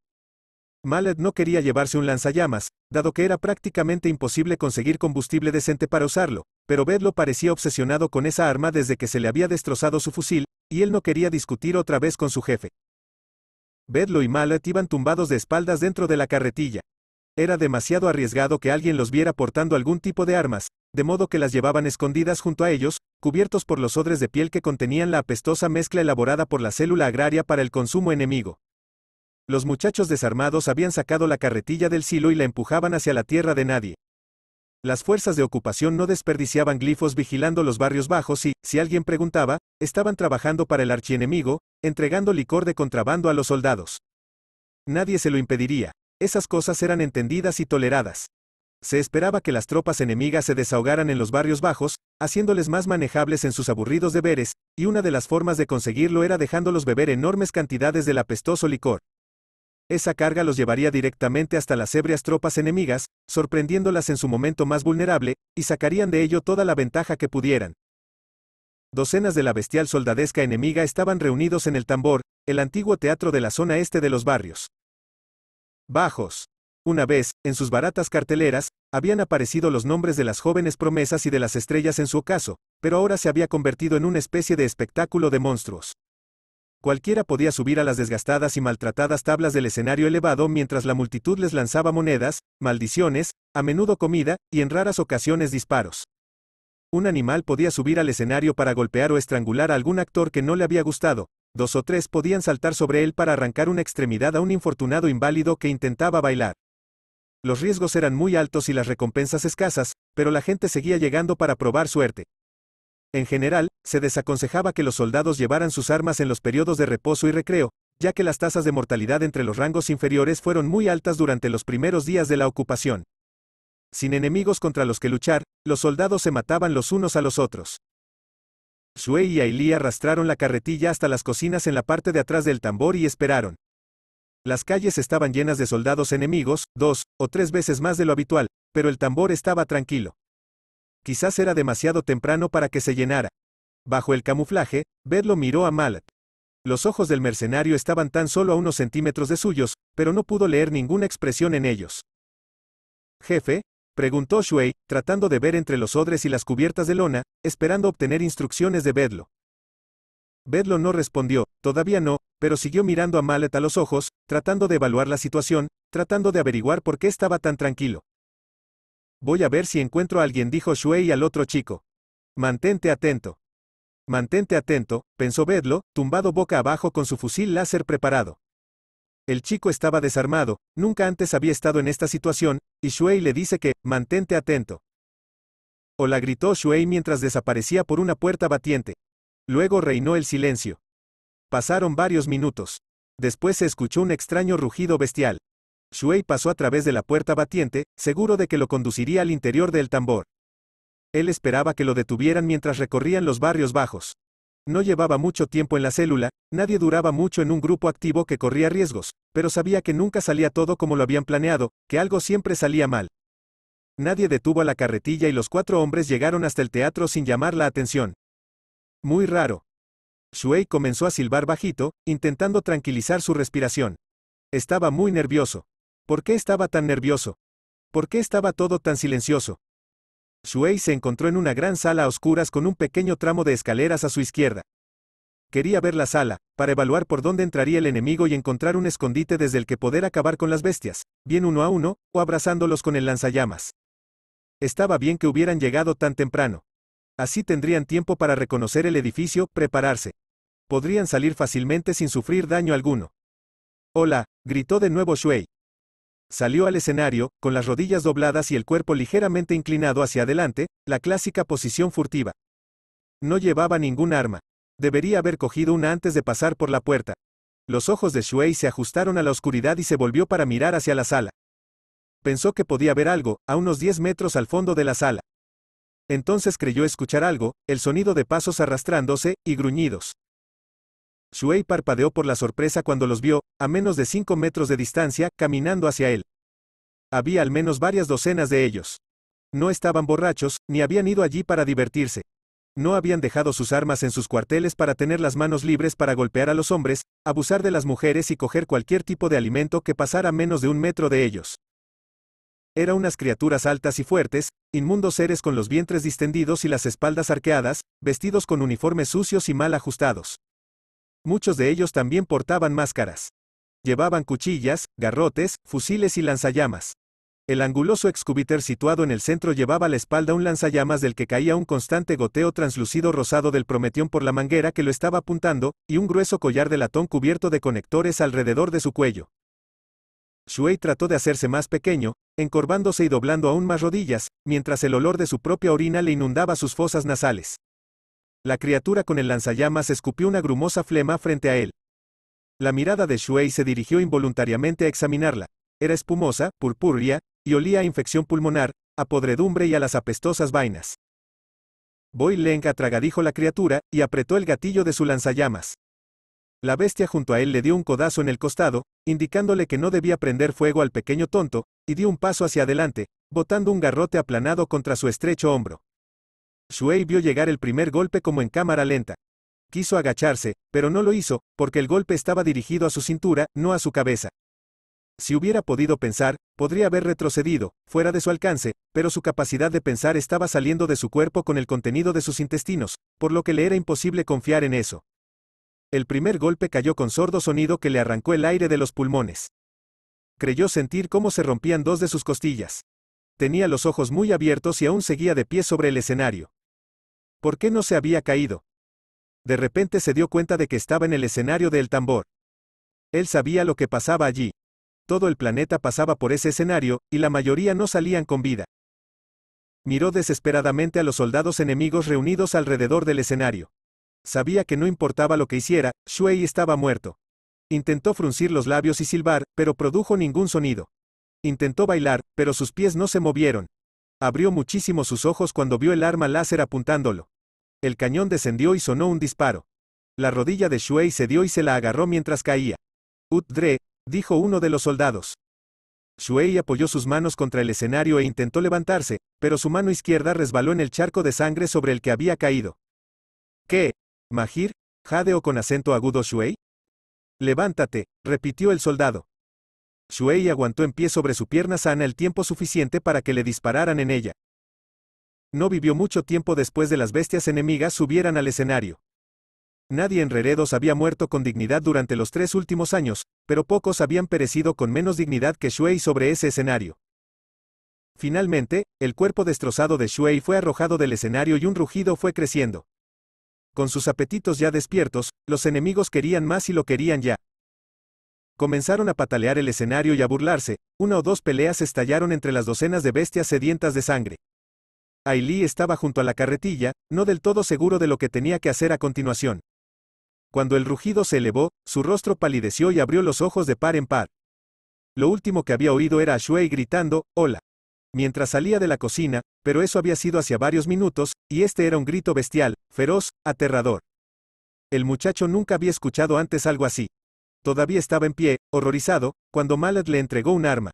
Mallet no quería llevarse un lanzallamas, dado que era prácticamente imposible conseguir combustible decente para usarlo, pero Bedlo parecía obsesionado con esa arma desde que se le había destrozado su fusil, y él no quería discutir otra vez con su jefe. Bedlo y Mallet iban tumbados de espaldas dentro de la carretilla. Era demasiado arriesgado que alguien los viera portando algún tipo de armas, de modo que las llevaban escondidas junto a ellos, cubiertos por los odres de piel que contenían la apestosa mezcla elaborada por la célula agraria para el consumo enemigo. Los muchachos desarmados habían sacado la carretilla del silo y la empujaban hacia la tierra de nadie. Las fuerzas de ocupación no desperdiciaban glifos vigilando los barrios bajos y, si alguien preguntaba, estaban trabajando para el archienemigo, entregando licor de contrabando a los soldados. Nadie se lo impediría. Esas cosas eran entendidas y toleradas. Se esperaba que las tropas enemigas se desahogaran en los barrios bajos, haciéndoles más manejables en sus aburridos deberes, y una de las formas de conseguirlo era dejándolos beber enormes cantidades del apestoso licor esa carga los llevaría directamente hasta las ebrias tropas enemigas, sorprendiéndolas en su momento más vulnerable, y sacarían de ello toda la ventaja que pudieran. Docenas de la bestial soldadesca enemiga estaban reunidos en el tambor, el antiguo teatro de la zona este de los barrios. Bajos. Una vez, en sus baratas carteleras, habían aparecido los nombres de las jóvenes promesas y de las estrellas en su ocaso, pero ahora se había convertido en una especie de espectáculo de monstruos. Cualquiera podía subir a las desgastadas y maltratadas tablas del escenario elevado mientras la multitud les lanzaba monedas, maldiciones, a menudo comida, y en raras ocasiones disparos. Un animal podía subir al escenario para golpear o estrangular a algún actor que no le había gustado, dos o tres podían saltar sobre él para arrancar una extremidad a un infortunado inválido que intentaba bailar. Los riesgos eran muy altos y las recompensas escasas, pero la gente seguía llegando para probar suerte. En general, se desaconsejaba que los soldados llevaran sus armas en los periodos de reposo y recreo, ya que las tasas de mortalidad entre los rangos inferiores fueron muy altas durante los primeros días de la ocupación. Sin enemigos contra los que luchar, los soldados se mataban los unos a los otros. Suey y Ailí arrastraron la carretilla hasta las cocinas en la parte de atrás del tambor y esperaron. Las calles estaban llenas de soldados enemigos, dos o tres veces más de lo habitual, pero el tambor estaba tranquilo. Quizás era demasiado temprano para que se llenara. Bajo el camuflaje, Bedlo miró a Mallet. Los ojos del mercenario estaban tan solo a unos centímetros de suyos, pero no pudo leer ninguna expresión en ellos. Jefe, preguntó Shui, tratando de ver entre los odres y las cubiertas de lona, esperando obtener instrucciones de Bedlo. Bedlo no respondió, todavía no, pero siguió mirando a Mallet a los ojos, tratando de evaluar la situación, tratando de averiguar por qué estaba tan tranquilo. Voy a ver si encuentro a alguien, dijo Shuei al otro chico. Mantente atento. Mantente atento, pensó Vedlo, tumbado boca abajo con su fusil láser preparado. El chico estaba desarmado, nunca antes había estado en esta situación, y Shuei le dice que, mantente atento. Hola gritó Shuei mientras desaparecía por una puerta batiente. Luego reinó el silencio. Pasaron varios minutos. Después se escuchó un extraño rugido bestial. Shuei pasó a través de la puerta batiente, seguro de que lo conduciría al interior del tambor. Él esperaba que lo detuvieran mientras recorrían los barrios bajos. No llevaba mucho tiempo en la célula, nadie duraba mucho en un grupo activo que corría riesgos, pero sabía que nunca salía todo como lo habían planeado, que algo siempre salía mal. Nadie detuvo a la carretilla y los cuatro hombres llegaron hasta el teatro sin llamar la atención. Muy raro. Shuei comenzó a silbar bajito, intentando tranquilizar su respiración. Estaba muy nervioso. ¿Por qué estaba tan nervioso? ¿Por qué estaba todo tan silencioso? Shuei se encontró en una gran sala a oscuras con un pequeño tramo de escaleras a su izquierda. Quería ver la sala, para evaluar por dónde entraría el enemigo y encontrar un escondite desde el que poder acabar con las bestias, bien uno a uno, o abrazándolos con el lanzallamas. Estaba bien que hubieran llegado tan temprano. Así tendrían tiempo para reconocer el edificio, prepararse. Podrían salir fácilmente sin sufrir daño alguno. Hola, gritó de nuevo Shuei. Salió al escenario, con las rodillas dobladas y el cuerpo ligeramente inclinado hacia adelante, la clásica posición furtiva. No llevaba ningún arma. Debería haber cogido una antes de pasar por la puerta. Los ojos de Shuei se ajustaron a la oscuridad y se volvió para mirar hacia la sala. Pensó que podía ver algo, a unos 10 metros al fondo de la sala. Entonces creyó escuchar algo, el sonido de pasos arrastrándose, y gruñidos. Shuei parpadeó por la sorpresa cuando los vio, a menos de cinco metros de distancia, caminando hacia él. Había al menos varias docenas de ellos. No estaban borrachos, ni habían ido allí para divertirse. No habían dejado sus armas en sus cuarteles para tener las manos libres para golpear a los hombres, abusar de las mujeres y coger cualquier tipo de alimento que pasara a menos de un metro de ellos. Eran unas criaturas altas y fuertes, inmundos seres con los vientres distendidos y las espaldas arqueadas, vestidos con uniformes sucios y mal ajustados. Muchos de ellos también portaban máscaras. Llevaban cuchillas, garrotes, fusiles y lanzallamas. El anguloso excubiter situado en el centro llevaba a la espalda un lanzallamas del que caía un constante goteo translúcido rosado del prometión por la manguera que lo estaba apuntando, y un grueso collar de latón cubierto de conectores alrededor de su cuello. Shuei trató de hacerse más pequeño, encorvándose y doblando aún más rodillas, mientras el olor de su propia orina le inundaba sus fosas nasales. La criatura con el lanzallamas escupió una grumosa flema frente a él. La mirada de Shuei se dirigió involuntariamente a examinarla. Era espumosa, purpúrea, y olía a infección pulmonar, a podredumbre y a las apestosas vainas. Boy Leng atragadijo la criatura, y apretó el gatillo de su lanzallamas. La bestia junto a él le dio un codazo en el costado, indicándole que no debía prender fuego al pequeño tonto, y dio un paso hacia adelante, botando un garrote aplanado contra su estrecho hombro. Shuei vio llegar el primer golpe como en cámara lenta. Quiso agacharse, pero no lo hizo, porque el golpe estaba dirigido a su cintura, no a su cabeza. Si hubiera podido pensar, podría haber retrocedido, fuera de su alcance, pero su capacidad de pensar estaba saliendo de su cuerpo con el contenido de sus intestinos, por lo que le era imposible confiar en eso. El primer golpe cayó con sordo sonido que le arrancó el aire de los pulmones. Creyó sentir cómo se rompían dos de sus costillas. Tenía los ojos muy abiertos y aún seguía de pie sobre el escenario. ¿Por qué no se había caído? De repente se dio cuenta de que estaba en el escenario del tambor. Él sabía lo que pasaba allí. Todo el planeta pasaba por ese escenario, y la mayoría no salían con vida. Miró desesperadamente a los soldados enemigos reunidos alrededor del escenario. Sabía que no importaba lo que hiciera, Shuei estaba muerto. Intentó fruncir los labios y silbar, pero produjo ningún sonido. Intentó bailar, pero sus pies no se movieron. Abrió muchísimo sus ojos cuando vio el arma láser apuntándolo. El cañón descendió y sonó un disparo. La rodilla de Shuei dio y se la agarró mientras caía. Utdre, dijo uno de los soldados. Shuei apoyó sus manos contra el escenario e intentó levantarse, pero su mano izquierda resbaló en el charco de sangre sobre el que había caído. ¿Qué? Majir, ¿Jadeo con acento agudo Shuei? Levántate, repitió el soldado. Shuei aguantó en pie sobre su pierna sana el tiempo suficiente para que le dispararan en ella no vivió mucho tiempo después de las bestias enemigas subieran al escenario. Nadie en Reredos había muerto con dignidad durante los tres últimos años, pero pocos habían perecido con menos dignidad que Shuei sobre ese escenario. Finalmente, el cuerpo destrozado de Shuei fue arrojado del escenario y un rugido fue creciendo. Con sus apetitos ya despiertos, los enemigos querían más y lo querían ya. Comenzaron a patalear el escenario y a burlarse, una o dos peleas estallaron entre las docenas de bestias sedientas de sangre. Ailí estaba junto a la carretilla, no del todo seguro de lo que tenía que hacer a continuación. Cuando el rugido se elevó, su rostro palideció y abrió los ojos de par en par. Lo último que había oído era a gritando, hola. Mientras salía de la cocina, pero eso había sido hacia varios minutos, y este era un grito bestial, feroz, aterrador. El muchacho nunca había escuchado antes algo así. Todavía estaba en pie, horrorizado, cuando Mallet le entregó un arma.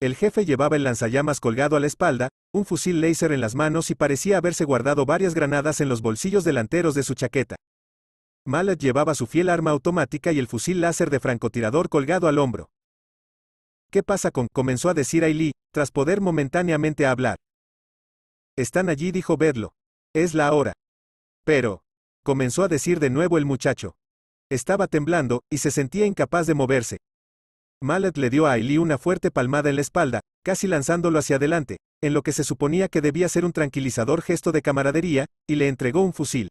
El jefe llevaba el lanzallamas colgado a la espalda, un fusil láser en las manos y parecía haberse guardado varias granadas en los bolsillos delanteros de su chaqueta. Mallet llevaba su fiel arma automática y el fusil láser de francotirador colgado al hombro. ¿Qué pasa con? comenzó a decir Ailey, tras poder momentáneamente hablar. Están allí, dijo Bedlo. Es la hora. Pero, comenzó a decir de nuevo el muchacho. Estaba temblando, y se sentía incapaz de moverse. Mallet le dio a Ailey una fuerte palmada en la espalda, casi lanzándolo hacia adelante, en lo que se suponía que debía ser un tranquilizador gesto de camaradería, y le entregó un fusil.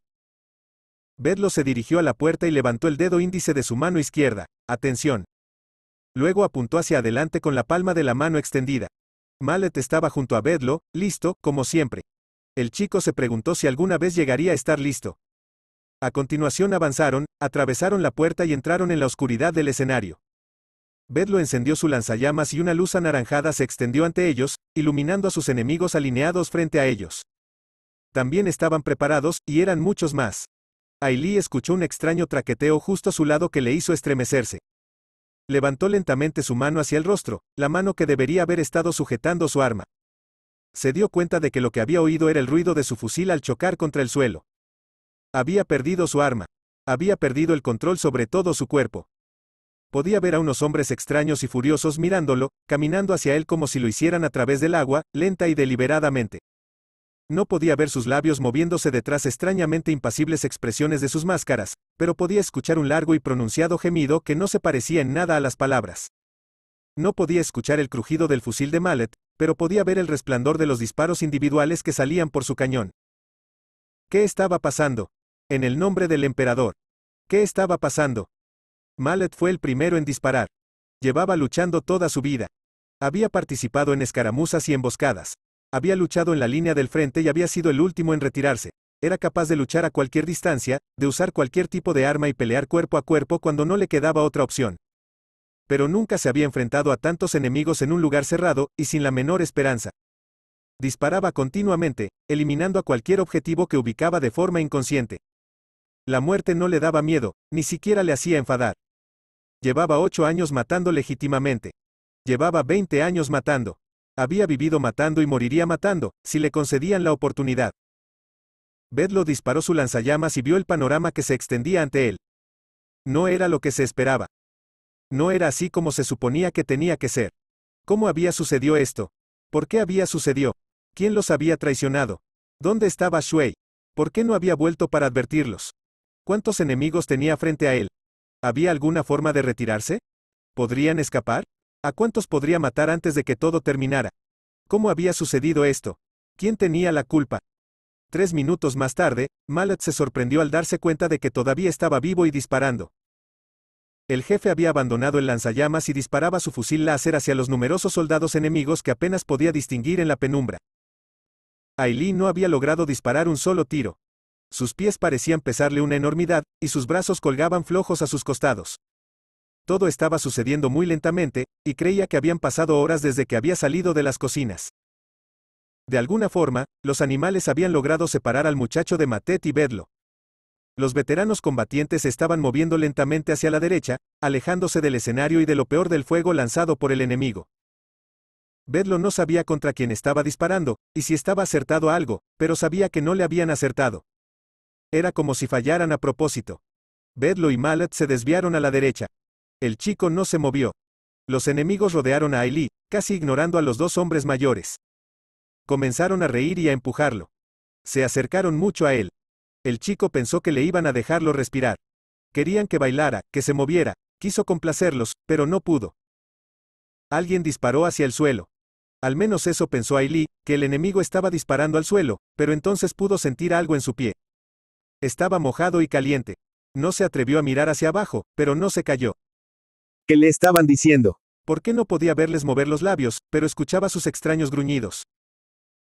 Bedlo se dirigió a la puerta y levantó el dedo índice de su mano izquierda. Atención. Luego apuntó hacia adelante con la palma de la mano extendida. Mallet estaba junto a Bedlo, listo, como siempre. El chico se preguntó si alguna vez llegaría a estar listo. A continuación avanzaron, atravesaron la puerta y entraron en la oscuridad del escenario. Bedlo encendió su lanzallamas y una luz anaranjada se extendió ante ellos, iluminando a sus enemigos alineados frente a ellos. También estaban preparados, y eran muchos más. Ailí escuchó un extraño traqueteo justo a su lado que le hizo estremecerse. Levantó lentamente su mano hacia el rostro, la mano que debería haber estado sujetando su arma. Se dio cuenta de que lo que había oído era el ruido de su fusil al chocar contra el suelo. Había perdido su arma. Había perdido el control sobre todo su cuerpo podía ver a unos hombres extraños y furiosos mirándolo, caminando hacia él como si lo hicieran a través del agua, lenta y deliberadamente. No podía ver sus labios moviéndose detrás extrañamente impasibles expresiones de sus máscaras, pero podía escuchar un largo y pronunciado gemido que no se parecía en nada a las palabras. No podía escuchar el crujido del fusil de Mallet, pero podía ver el resplandor de los disparos individuales que salían por su cañón. ¿Qué estaba pasando? En el nombre del emperador. ¿Qué estaba pasando? Mallet fue el primero en disparar. Llevaba luchando toda su vida. Había participado en escaramuzas y emboscadas. Había luchado en la línea del frente y había sido el último en retirarse. Era capaz de luchar a cualquier distancia, de usar cualquier tipo de arma y pelear cuerpo a cuerpo cuando no le quedaba otra opción. Pero nunca se había enfrentado a tantos enemigos en un lugar cerrado, y sin la menor esperanza. Disparaba continuamente, eliminando a cualquier objetivo que ubicaba de forma inconsciente. La muerte no le daba miedo, ni siquiera le hacía enfadar. Llevaba ocho años matando legítimamente. Llevaba veinte años matando. Había vivido matando y moriría matando, si le concedían la oportunidad. Bedlo disparó su lanzallamas y vio el panorama que se extendía ante él. No era lo que se esperaba. No era así como se suponía que tenía que ser. ¿Cómo había sucedido esto? ¿Por qué había sucedido? ¿Quién los había traicionado? ¿Dónde estaba Shui? ¿Por qué no había vuelto para advertirlos? ¿Cuántos enemigos tenía frente a él? ¿Había alguna forma de retirarse? ¿Podrían escapar? ¿A cuántos podría matar antes de que todo terminara? ¿Cómo había sucedido esto? ¿Quién tenía la culpa? Tres minutos más tarde, Mallet se sorprendió al darse cuenta de que todavía estaba vivo y disparando. El jefe había abandonado el lanzallamas y disparaba su fusil láser hacia los numerosos soldados enemigos que apenas podía distinguir en la penumbra. Aileen no había logrado disparar un solo tiro sus pies parecían pesarle una enormidad, y sus brazos colgaban flojos a sus costados. Todo estaba sucediendo muy lentamente, y creía que habían pasado horas desde que había salido de las cocinas. De alguna forma, los animales habían logrado separar al muchacho de Matet y Bedlo. Los veteranos combatientes estaban moviendo lentamente hacia la derecha, alejándose del escenario y de lo peor del fuego lanzado por el enemigo. Bedlo no sabía contra quién estaba disparando, y si estaba acertado algo, pero sabía que no le habían acertado. Era como si fallaran a propósito. Bedlo y Mallet se desviaron a la derecha. El chico no se movió. Los enemigos rodearon a Ailey, casi ignorando a los dos hombres mayores. Comenzaron a reír y a empujarlo. Se acercaron mucho a él. El chico pensó que le iban a dejarlo respirar. Querían que bailara, que se moviera, quiso complacerlos, pero no pudo. Alguien disparó hacia el suelo. Al menos eso pensó Ailey, que el enemigo estaba disparando al suelo, pero entonces pudo sentir algo en su pie. Estaba mojado y caliente. No se atrevió a mirar hacia abajo, pero no se cayó. ¿Qué le estaban diciendo? ¿Por qué no podía verles mover los labios, pero escuchaba sus extraños gruñidos?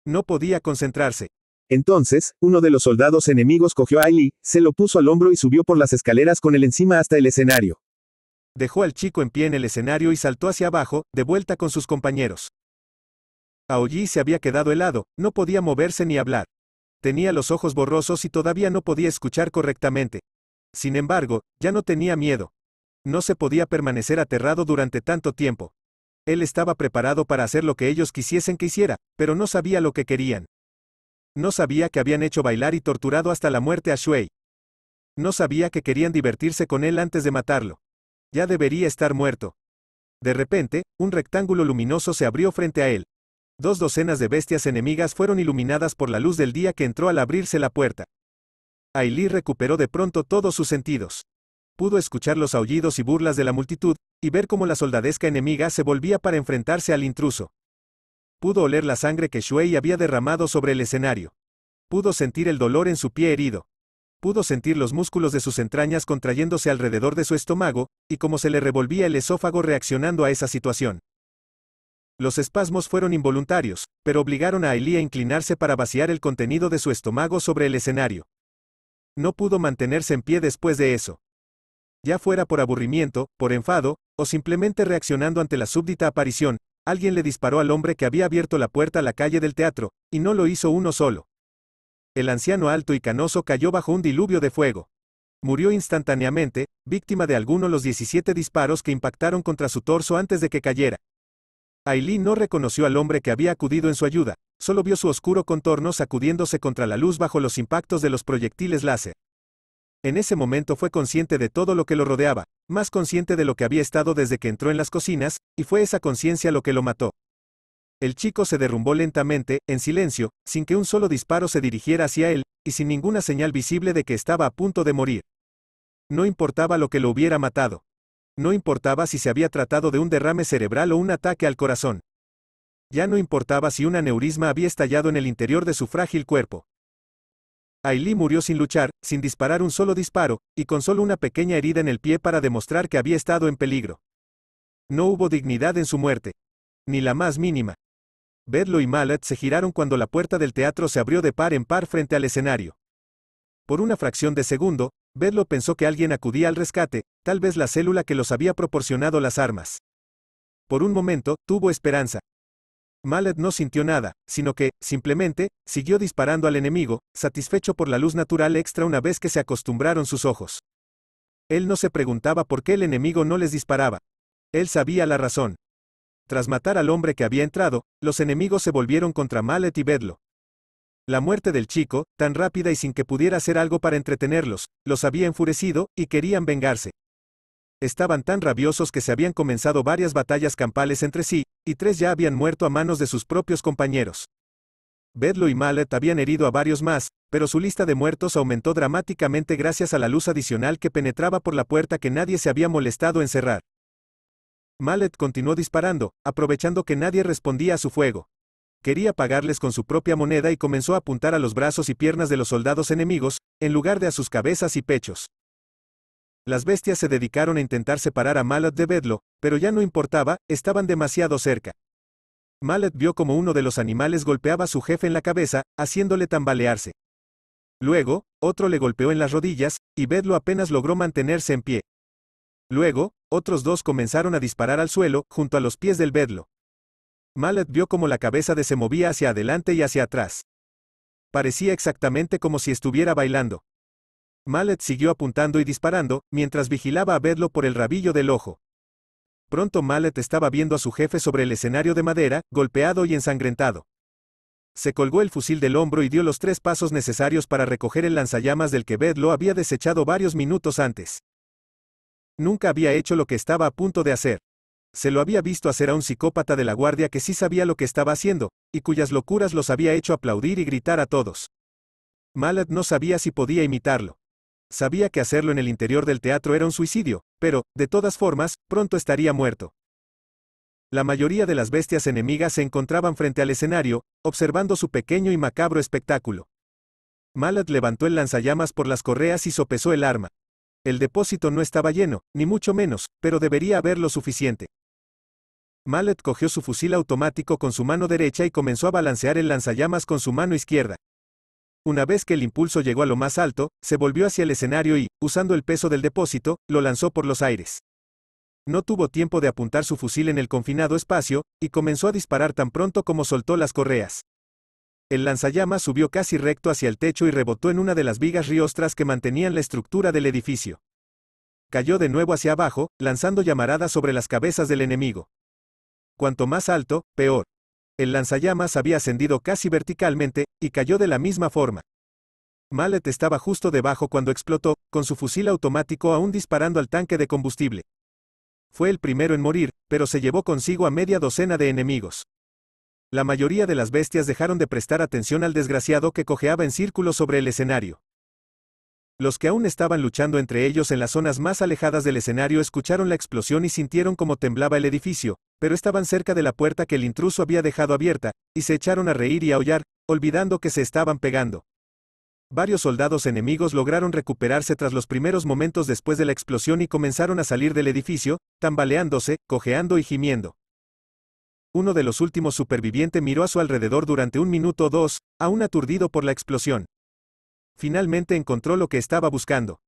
No podía concentrarse. Entonces, uno de los soldados enemigos cogió a Aili, se lo puso al hombro y subió por las escaleras con él encima hasta el escenario. Dejó al chico en pie en el escenario y saltó hacia abajo, de vuelta con sus compañeros. Aoyi se había quedado helado, no podía moverse ni hablar. Tenía los ojos borrosos y todavía no podía escuchar correctamente. Sin embargo, ya no tenía miedo. No se podía permanecer aterrado durante tanto tiempo. Él estaba preparado para hacer lo que ellos quisiesen que hiciera, pero no sabía lo que querían. No sabía que habían hecho bailar y torturado hasta la muerte a Shui. No sabía que querían divertirse con él antes de matarlo. Ya debería estar muerto. De repente, un rectángulo luminoso se abrió frente a él. Dos docenas de bestias enemigas fueron iluminadas por la luz del día que entró al abrirse la puerta. Ailí recuperó de pronto todos sus sentidos. Pudo escuchar los aullidos y burlas de la multitud, y ver cómo la soldadesca enemiga se volvía para enfrentarse al intruso. Pudo oler la sangre que Shuei había derramado sobre el escenario. Pudo sentir el dolor en su pie herido. Pudo sentir los músculos de sus entrañas contrayéndose alrededor de su estómago, y cómo se le revolvía el esófago reaccionando a esa situación. Los espasmos fueron involuntarios, pero obligaron a Elía a inclinarse para vaciar el contenido de su estómago sobre el escenario. No pudo mantenerse en pie después de eso. Ya fuera por aburrimiento, por enfado, o simplemente reaccionando ante la súbdita aparición, alguien le disparó al hombre que había abierto la puerta a la calle del teatro, y no lo hizo uno solo. El anciano alto y canoso cayó bajo un diluvio de fuego. Murió instantáneamente, víctima de alguno de los 17 disparos que impactaron contra su torso antes de que cayera, Aileen no reconoció al hombre que había acudido en su ayuda, solo vio su oscuro contorno sacudiéndose contra la luz bajo los impactos de los proyectiles láser. En ese momento fue consciente de todo lo que lo rodeaba, más consciente de lo que había estado desde que entró en las cocinas, y fue esa conciencia lo que lo mató. El chico se derrumbó lentamente, en silencio, sin que un solo disparo se dirigiera hacia él, y sin ninguna señal visible de que estaba a punto de morir. No importaba lo que lo hubiera matado. No importaba si se había tratado de un derrame cerebral o un ataque al corazón. Ya no importaba si un aneurisma había estallado en el interior de su frágil cuerpo. Ailey murió sin luchar, sin disparar un solo disparo, y con solo una pequeña herida en el pie para demostrar que había estado en peligro. No hubo dignidad en su muerte. Ni la más mínima. Bedlo y Mallet se giraron cuando la puerta del teatro se abrió de par en par frente al escenario. Por una fracción de segundo, Bedlo pensó que alguien acudía al rescate, tal vez la célula que los había proporcionado las armas. Por un momento, tuvo esperanza. Mallet no sintió nada, sino que, simplemente, siguió disparando al enemigo, satisfecho por la luz natural extra una vez que se acostumbraron sus ojos. Él no se preguntaba por qué el enemigo no les disparaba. Él sabía la razón. Tras matar al hombre que había entrado, los enemigos se volvieron contra Mallet y Bedlo. La muerte del chico, tan rápida y sin que pudiera hacer algo para entretenerlos, los había enfurecido, y querían vengarse. Estaban tan rabiosos que se habían comenzado varias batallas campales entre sí, y tres ya habían muerto a manos de sus propios compañeros. Bedlo y Mallet habían herido a varios más, pero su lista de muertos aumentó dramáticamente gracias a la luz adicional que penetraba por la puerta que nadie se había molestado en cerrar. Mallet continuó disparando, aprovechando que nadie respondía a su fuego quería pagarles con su propia moneda y comenzó a apuntar a los brazos y piernas de los soldados enemigos, en lugar de a sus cabezas y pechos. Las bestias se dedicaron a intentar separar a Mallet de Bedlo, pero ya no importaba, estaban demasiado cerca. Mallet vio como uno de los animales golpeaba a su jefe en la cabeza, haciéndole tambalearse. Luego, otro le golpeó en las rodillas, y Bedlo apenas logró mantenerse en pie. Luego, otros dos comenzaron a disparar al suelo, junto a los pies del Bedlo. Mallet vio cómo la cabeza de se movía hacia adelante y hacia atrás. Parecía exactamente como si estuviera bailando. Mallet siguió apuntando y disparando, mientras vigilaba a Bedlo por el rabillo del ojo. Pronto Mallet estaba viendo a su jefe sobre el escenario de madera, golpeado y ensangrentado. Se colgó el fusil del hombro y dio los tres pasos necesarios para recoger el lanzallamas del que Bedlo había desechado varios minutos antes. Nunca había hecho lo que estaba a punto de hacer se lo había visto hacer a un psicópata de la guardia que sí sabía lo que estaba haciendo, y cuyas locuras los había hecho aplaudir y gritar a todos. Mallet no sabía si podía imitarlo. Sabía que hacerlo en el interior del teatro era un suicidio, pero, de todas formas, pronto estaría muerto. La mayoría de las bestias enemigas se encontraban frente al escenario, observando su pequeño y macabro espectáculo. Mallet levantó el lanzallamas por las correas y sopesó el arma. El depósito no estaba lleno, ni mucho menos, pero debería haber lo suficiente. Mallet cogió su fusil automático con su mano derecha y comenzó a balancear el lanzallamas con su mano izquierda. Una vez que el impulso llegó a lo más alto, se volvió hacia el escenario y, usando el peso del depósito, lo lanzó por los aires. No tuvo tiempo de apuntar su fusil en el confinado espacio, y comenzó a disparar tan pronto como soltó las correas. El lanzallamas subió casi recto hacia el techo y rebotó en una de las vigas riostras que mantenían la estructura del edificio. Cayó de nuevo hacia abajo, lanzando llamaradas sobre las cabezas del enemigo. Cuanto más alto, peor. El lanzallamas había ascendido casi verticalmente, y cayó de la misma forma. Mallet estaba justo debajo cuando explotó, con su fusil automático aún disparando al tanque de combustible. Fue el primero en morir, pero se llevó consigo a media docena de enemigos. La mayoría de las bestias dejaron de prestar atención al desgraciado que cojeaba en círculo sobre el escenario. Los que aún estaban luchando entre ellos en las zonas más alejadas del escenario escucharon la explosión y sintieron cómo temblaba el edificio, pero estaban cerca de la puerta que el intruso había dejado abierta, y se echaron a reír y a aullar, olvidando que se estaban pegando. Varios soldados enemigos lograron recuperarse tras los primeros momentos después de la explosión y comenzaron a salir del edificio, tambaleándose, cojeando y gimiendo. Uno de los últimos supervivientes miró a su alrededor durante un minuto o dos, aún aturdido por la explosión. Finalmente encontró lo que estaba buscando.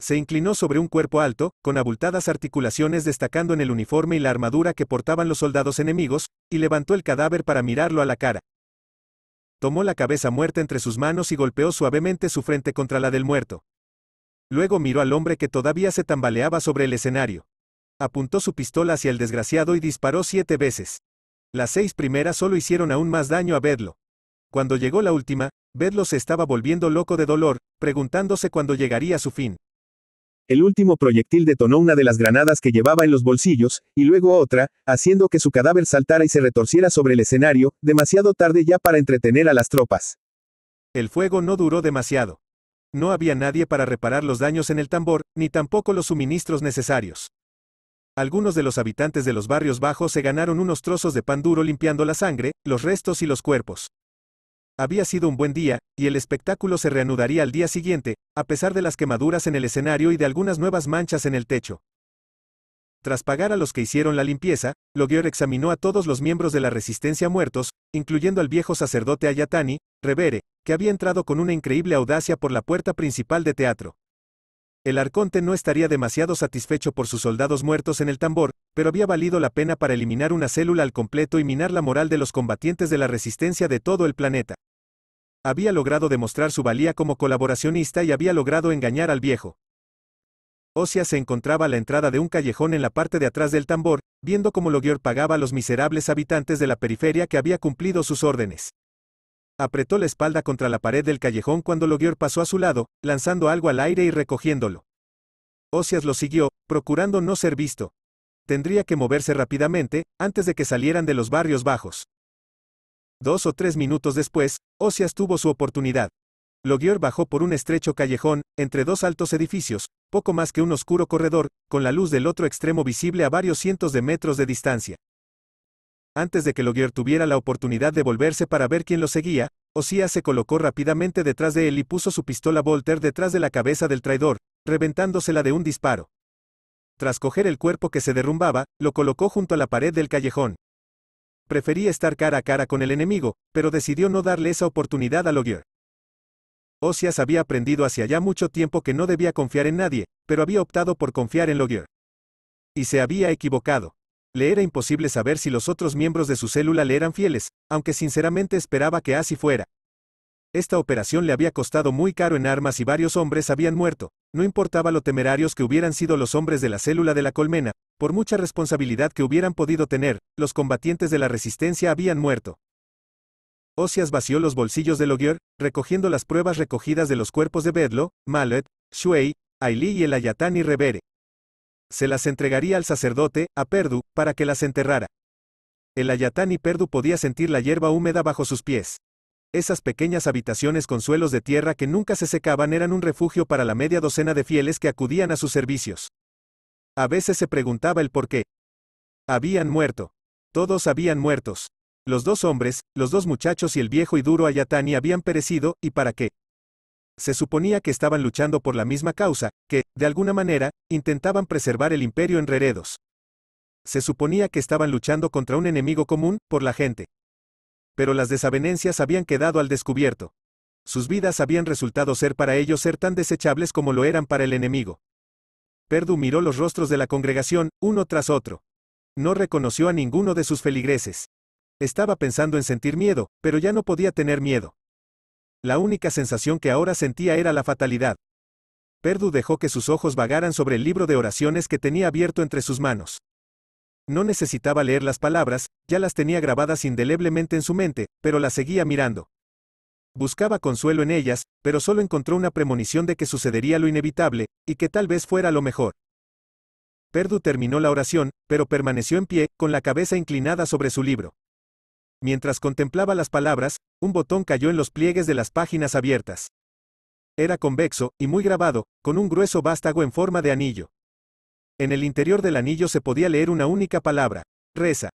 Se inclinó sobre un cuerpo alto, con abultadas articulaciones destacando en el uniforme y la armadura que portaban los soldados enemigos, y levantó el cadáver para mirarlo a la cara. Tomó la cabeza muerta entre sus manos y golpeó suavemente su frente contra la del muerto. Luego miró al hombre que todavía se tambaleaba sobre el escenario. Apuntó su pistola hacia el desgraciado y disparó siete veces. Las seis primeras solo hicieron aún más daño a Bedlo. Cuando llegó la última, Bedlo se estaba volviendo loco de dolor, preguntándose cuándo llegaría su fin. El último proyectil detonó una de las granadas que llevaba en los bolsillos, y luego otra, haciendo que su cadáver saltara y se retorciera sobre el escenario, demasiado tarde ya para entretener a las tropas. El fuego no duró demasiado. No había nadie para reparar los daños en el tambor, ni tampoco los suministros necesarios. Algunos de los habitantes de los barrios bajos se ganaron unos trozos de pan duro limpiando la sangre, los restos y los cuerpos. Había sido un buen día, y el espectáculo se reanudaría al día siguiente, a pesar de las quemaduras en el escenario y de algunas nuevas manchas en el techo. Tras pagar a los que hicieron la limpieza, Logior examinó a todos los miembros de la resistencia muertos, incluyendo al viejo sacerdote Ayatani, Revere, que había entrado con una increíble audacia por la puerta principal de teatro. El arconte no estaría demasiado satisfecho por sus soldados muertos en el tambor, pero había valido la pena para eliminar una célula al completo y minar la moral de los combatientes de la resistencia de todo el planeta. Había logrado demostrar su valía como colaboracionista y había logrado engañar al viejo. Osia se encontraba a la entrada de un callejón en la parte de atrás del tambor, viendo cómo Logior pagaba a los miserables habitantes de la periferia que había cumplido sus órdenes. Apretó la espalda contra la pared del callejón cuando Logior pasó a su lado, lanzando algo al aire y recogiéndolo. Osias lo siguió, procurando no ser visto. Tendría que moverse rápidamente, antes de que salieran de los barrios bajos. Dos o tres minutos después, Osias tuvo su oportunidad. Loguer bajó por un estrecho callejón, entre dos altos edificios, poco más que un oscuro corredor, con la luz del otro extremo visible a varios cientos de metros de distancia. Antes de que Logier tuviera la oportunidad de volverse para ver quién lo seguía, Osias se colocó rápidamente detrás de él y puso su pistola Volter detrás de la cabeza del traidor, reventándosela de un disparo. Tras coger el cuerpo que se derrumbaba, lo colocó junto a la pared del callejón prefería estar cara a cara con el enemigo, pero decidió no darle esa oportunidad a Logier. Osias había aprendido hacia ya mucho tiempo que no debía confiar en nadie, pero había optado por confiar en Logier. Y se había equivocado. Le era imposible saber si los otros miembros de su célula le eran fieles, aunque sinceramente esperaba que así fuera. Esta operación le había costado muy caro en armas y varios hombres habían muerto, no importaba lo temerarios que hubieran sido los hombres de la célula de la colmena, por mucha responsabilidad que hubieran podido tener, los combatientes de la resistencia habían muerto. Osias vació los bolsillos de Logier, recogiendo las pruebas recogidas de los cuerpos de Bedlo, Malet, Shuei, Aili y el Ayatán y Revere. Se las entregaría al sacerdote, a Perdu, para que las enterrara. El Ayatán y Perdu podía sentir la hierba húmeda bajo sus pies. Esas pequeñas habitaciones con suelos de tierra que nunca se secaban eran un refugio para la media docena de fieles que acudían a sus servicios. A veces se preguntaba el por qué. Habían muerto. Todos habían muertos. Los dos hombres, los dos muchachos y el viejo y duro Ayatani habían perecido, ¿y para qué? Se suponía que estaban luchando por la misma causa, que, de alguna manera, intentaban preservar el imperio en Reredos. Se suponía que estaban luchando contra un enemigo común, por la gente. Pero las desavenencias habían quedado al descubierto. Sus vidas habían resultado ser para ellos ser tan desechables como lo eran para el enemigo. Perdu miró los rostros de la congregación, uno tras otro. No reconoció a ninguno de sus feligreses. Estaba pensando en sentir miedo, pero ya no podía tener miedo. La única sensación que ahora sentía era la fatalidad. Perdu dejó que sus ojos vagaran sobre el libro de oraciones que tenía abierto entre sus manos. No necesitaba leer las palabras, ya las tenía grabadas indeleblemente en su mente, pero las seguía mirando. Buscaba consuelo en ellas, pero solo encontró una premonición de que sucedería lo inevitable, y que tal vez fuera lo mejor. Perdu terminó la oración, pero permaneció en pie, con la cabeza inclinada sobre su libro. Mientras contemplaba las palabras, un botón cayó en los pliegues de las páginas abiertas. Era convexo, y muy grabado, con un grueso vástago en forma de anillo. En el interior del anillo se podía leer una única palabra, reza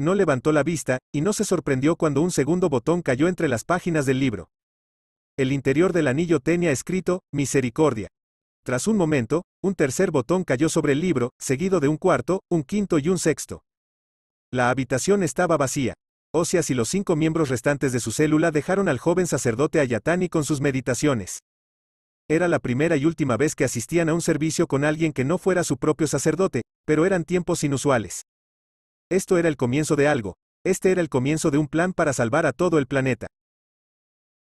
no levantó la vista, y no se sorprendió cuando un segundo botón cayó entre las páginas del libro. El interior del anillo tenía escrito, Misericordia. Tras un momento, un tercer botón cayó sobre el libro, seguido de un cuarto, un quinto y un sexto. La habitación estaba vacía. Osias y los cinco miembros restantes de su célula dejaron al joven sacerdote Ayatani con sus meditaciones. Era la primera y última vez que asistían a un servicio con alguien que no fuera su propio sacerdote, pero eran tiempos inusuales. Esto era el comienzo de algo, este era el comienzo de un plan para salvar a todo el planeta.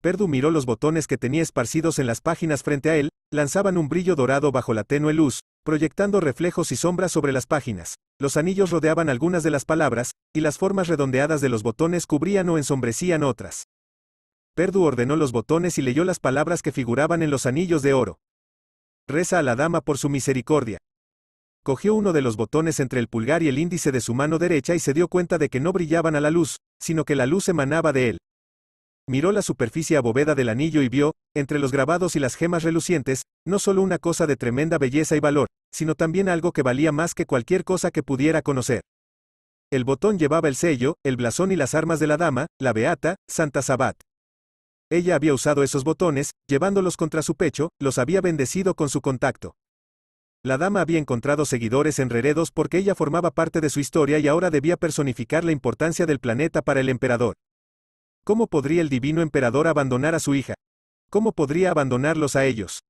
Perdu miró los botones que tenía esparcidos en las páginas frente a él, lanzaban un brillo dorado bajo la tenue luz, proyectando reflejos y sombras sobre las páginas. Los anillos rodeaban algunas de las palabras, y las formas redondeadas de los botones cubrían o ensombrecían otras. Perdu ordenó los botones y leyó las palabras que figuraban en los anillos de oro. Reza a la dama por su misericordia, cogió uno de los botones entre el pulgar y el índice de su mano derecha y se dio cuenta de que no brillaban a la luz, sino que la luz emanaba de él. Miró la superficie abovedada del anillo y vio, entre los grabados y las gemas relucientes, no solo una cosa de tremenda belleza y valor, sino también algo que valía más que cualquier cosa que pudiera conocer. El botón llevaba el sello, el blasón y las armas de la dama, la beata, Santa Sabat. Ella había usado esos botones, llevándolos contra su pecho, los había bendecido con su contacto. La dama había encontrado seguidores en Reredos porque ella formaba parte de su historia y ahora debía personificar la importancia del planeta para el emperador. ¿Cómo podría el divino emperador abandonar a su hija? ¿Cómo podría abandonarlos a ellos?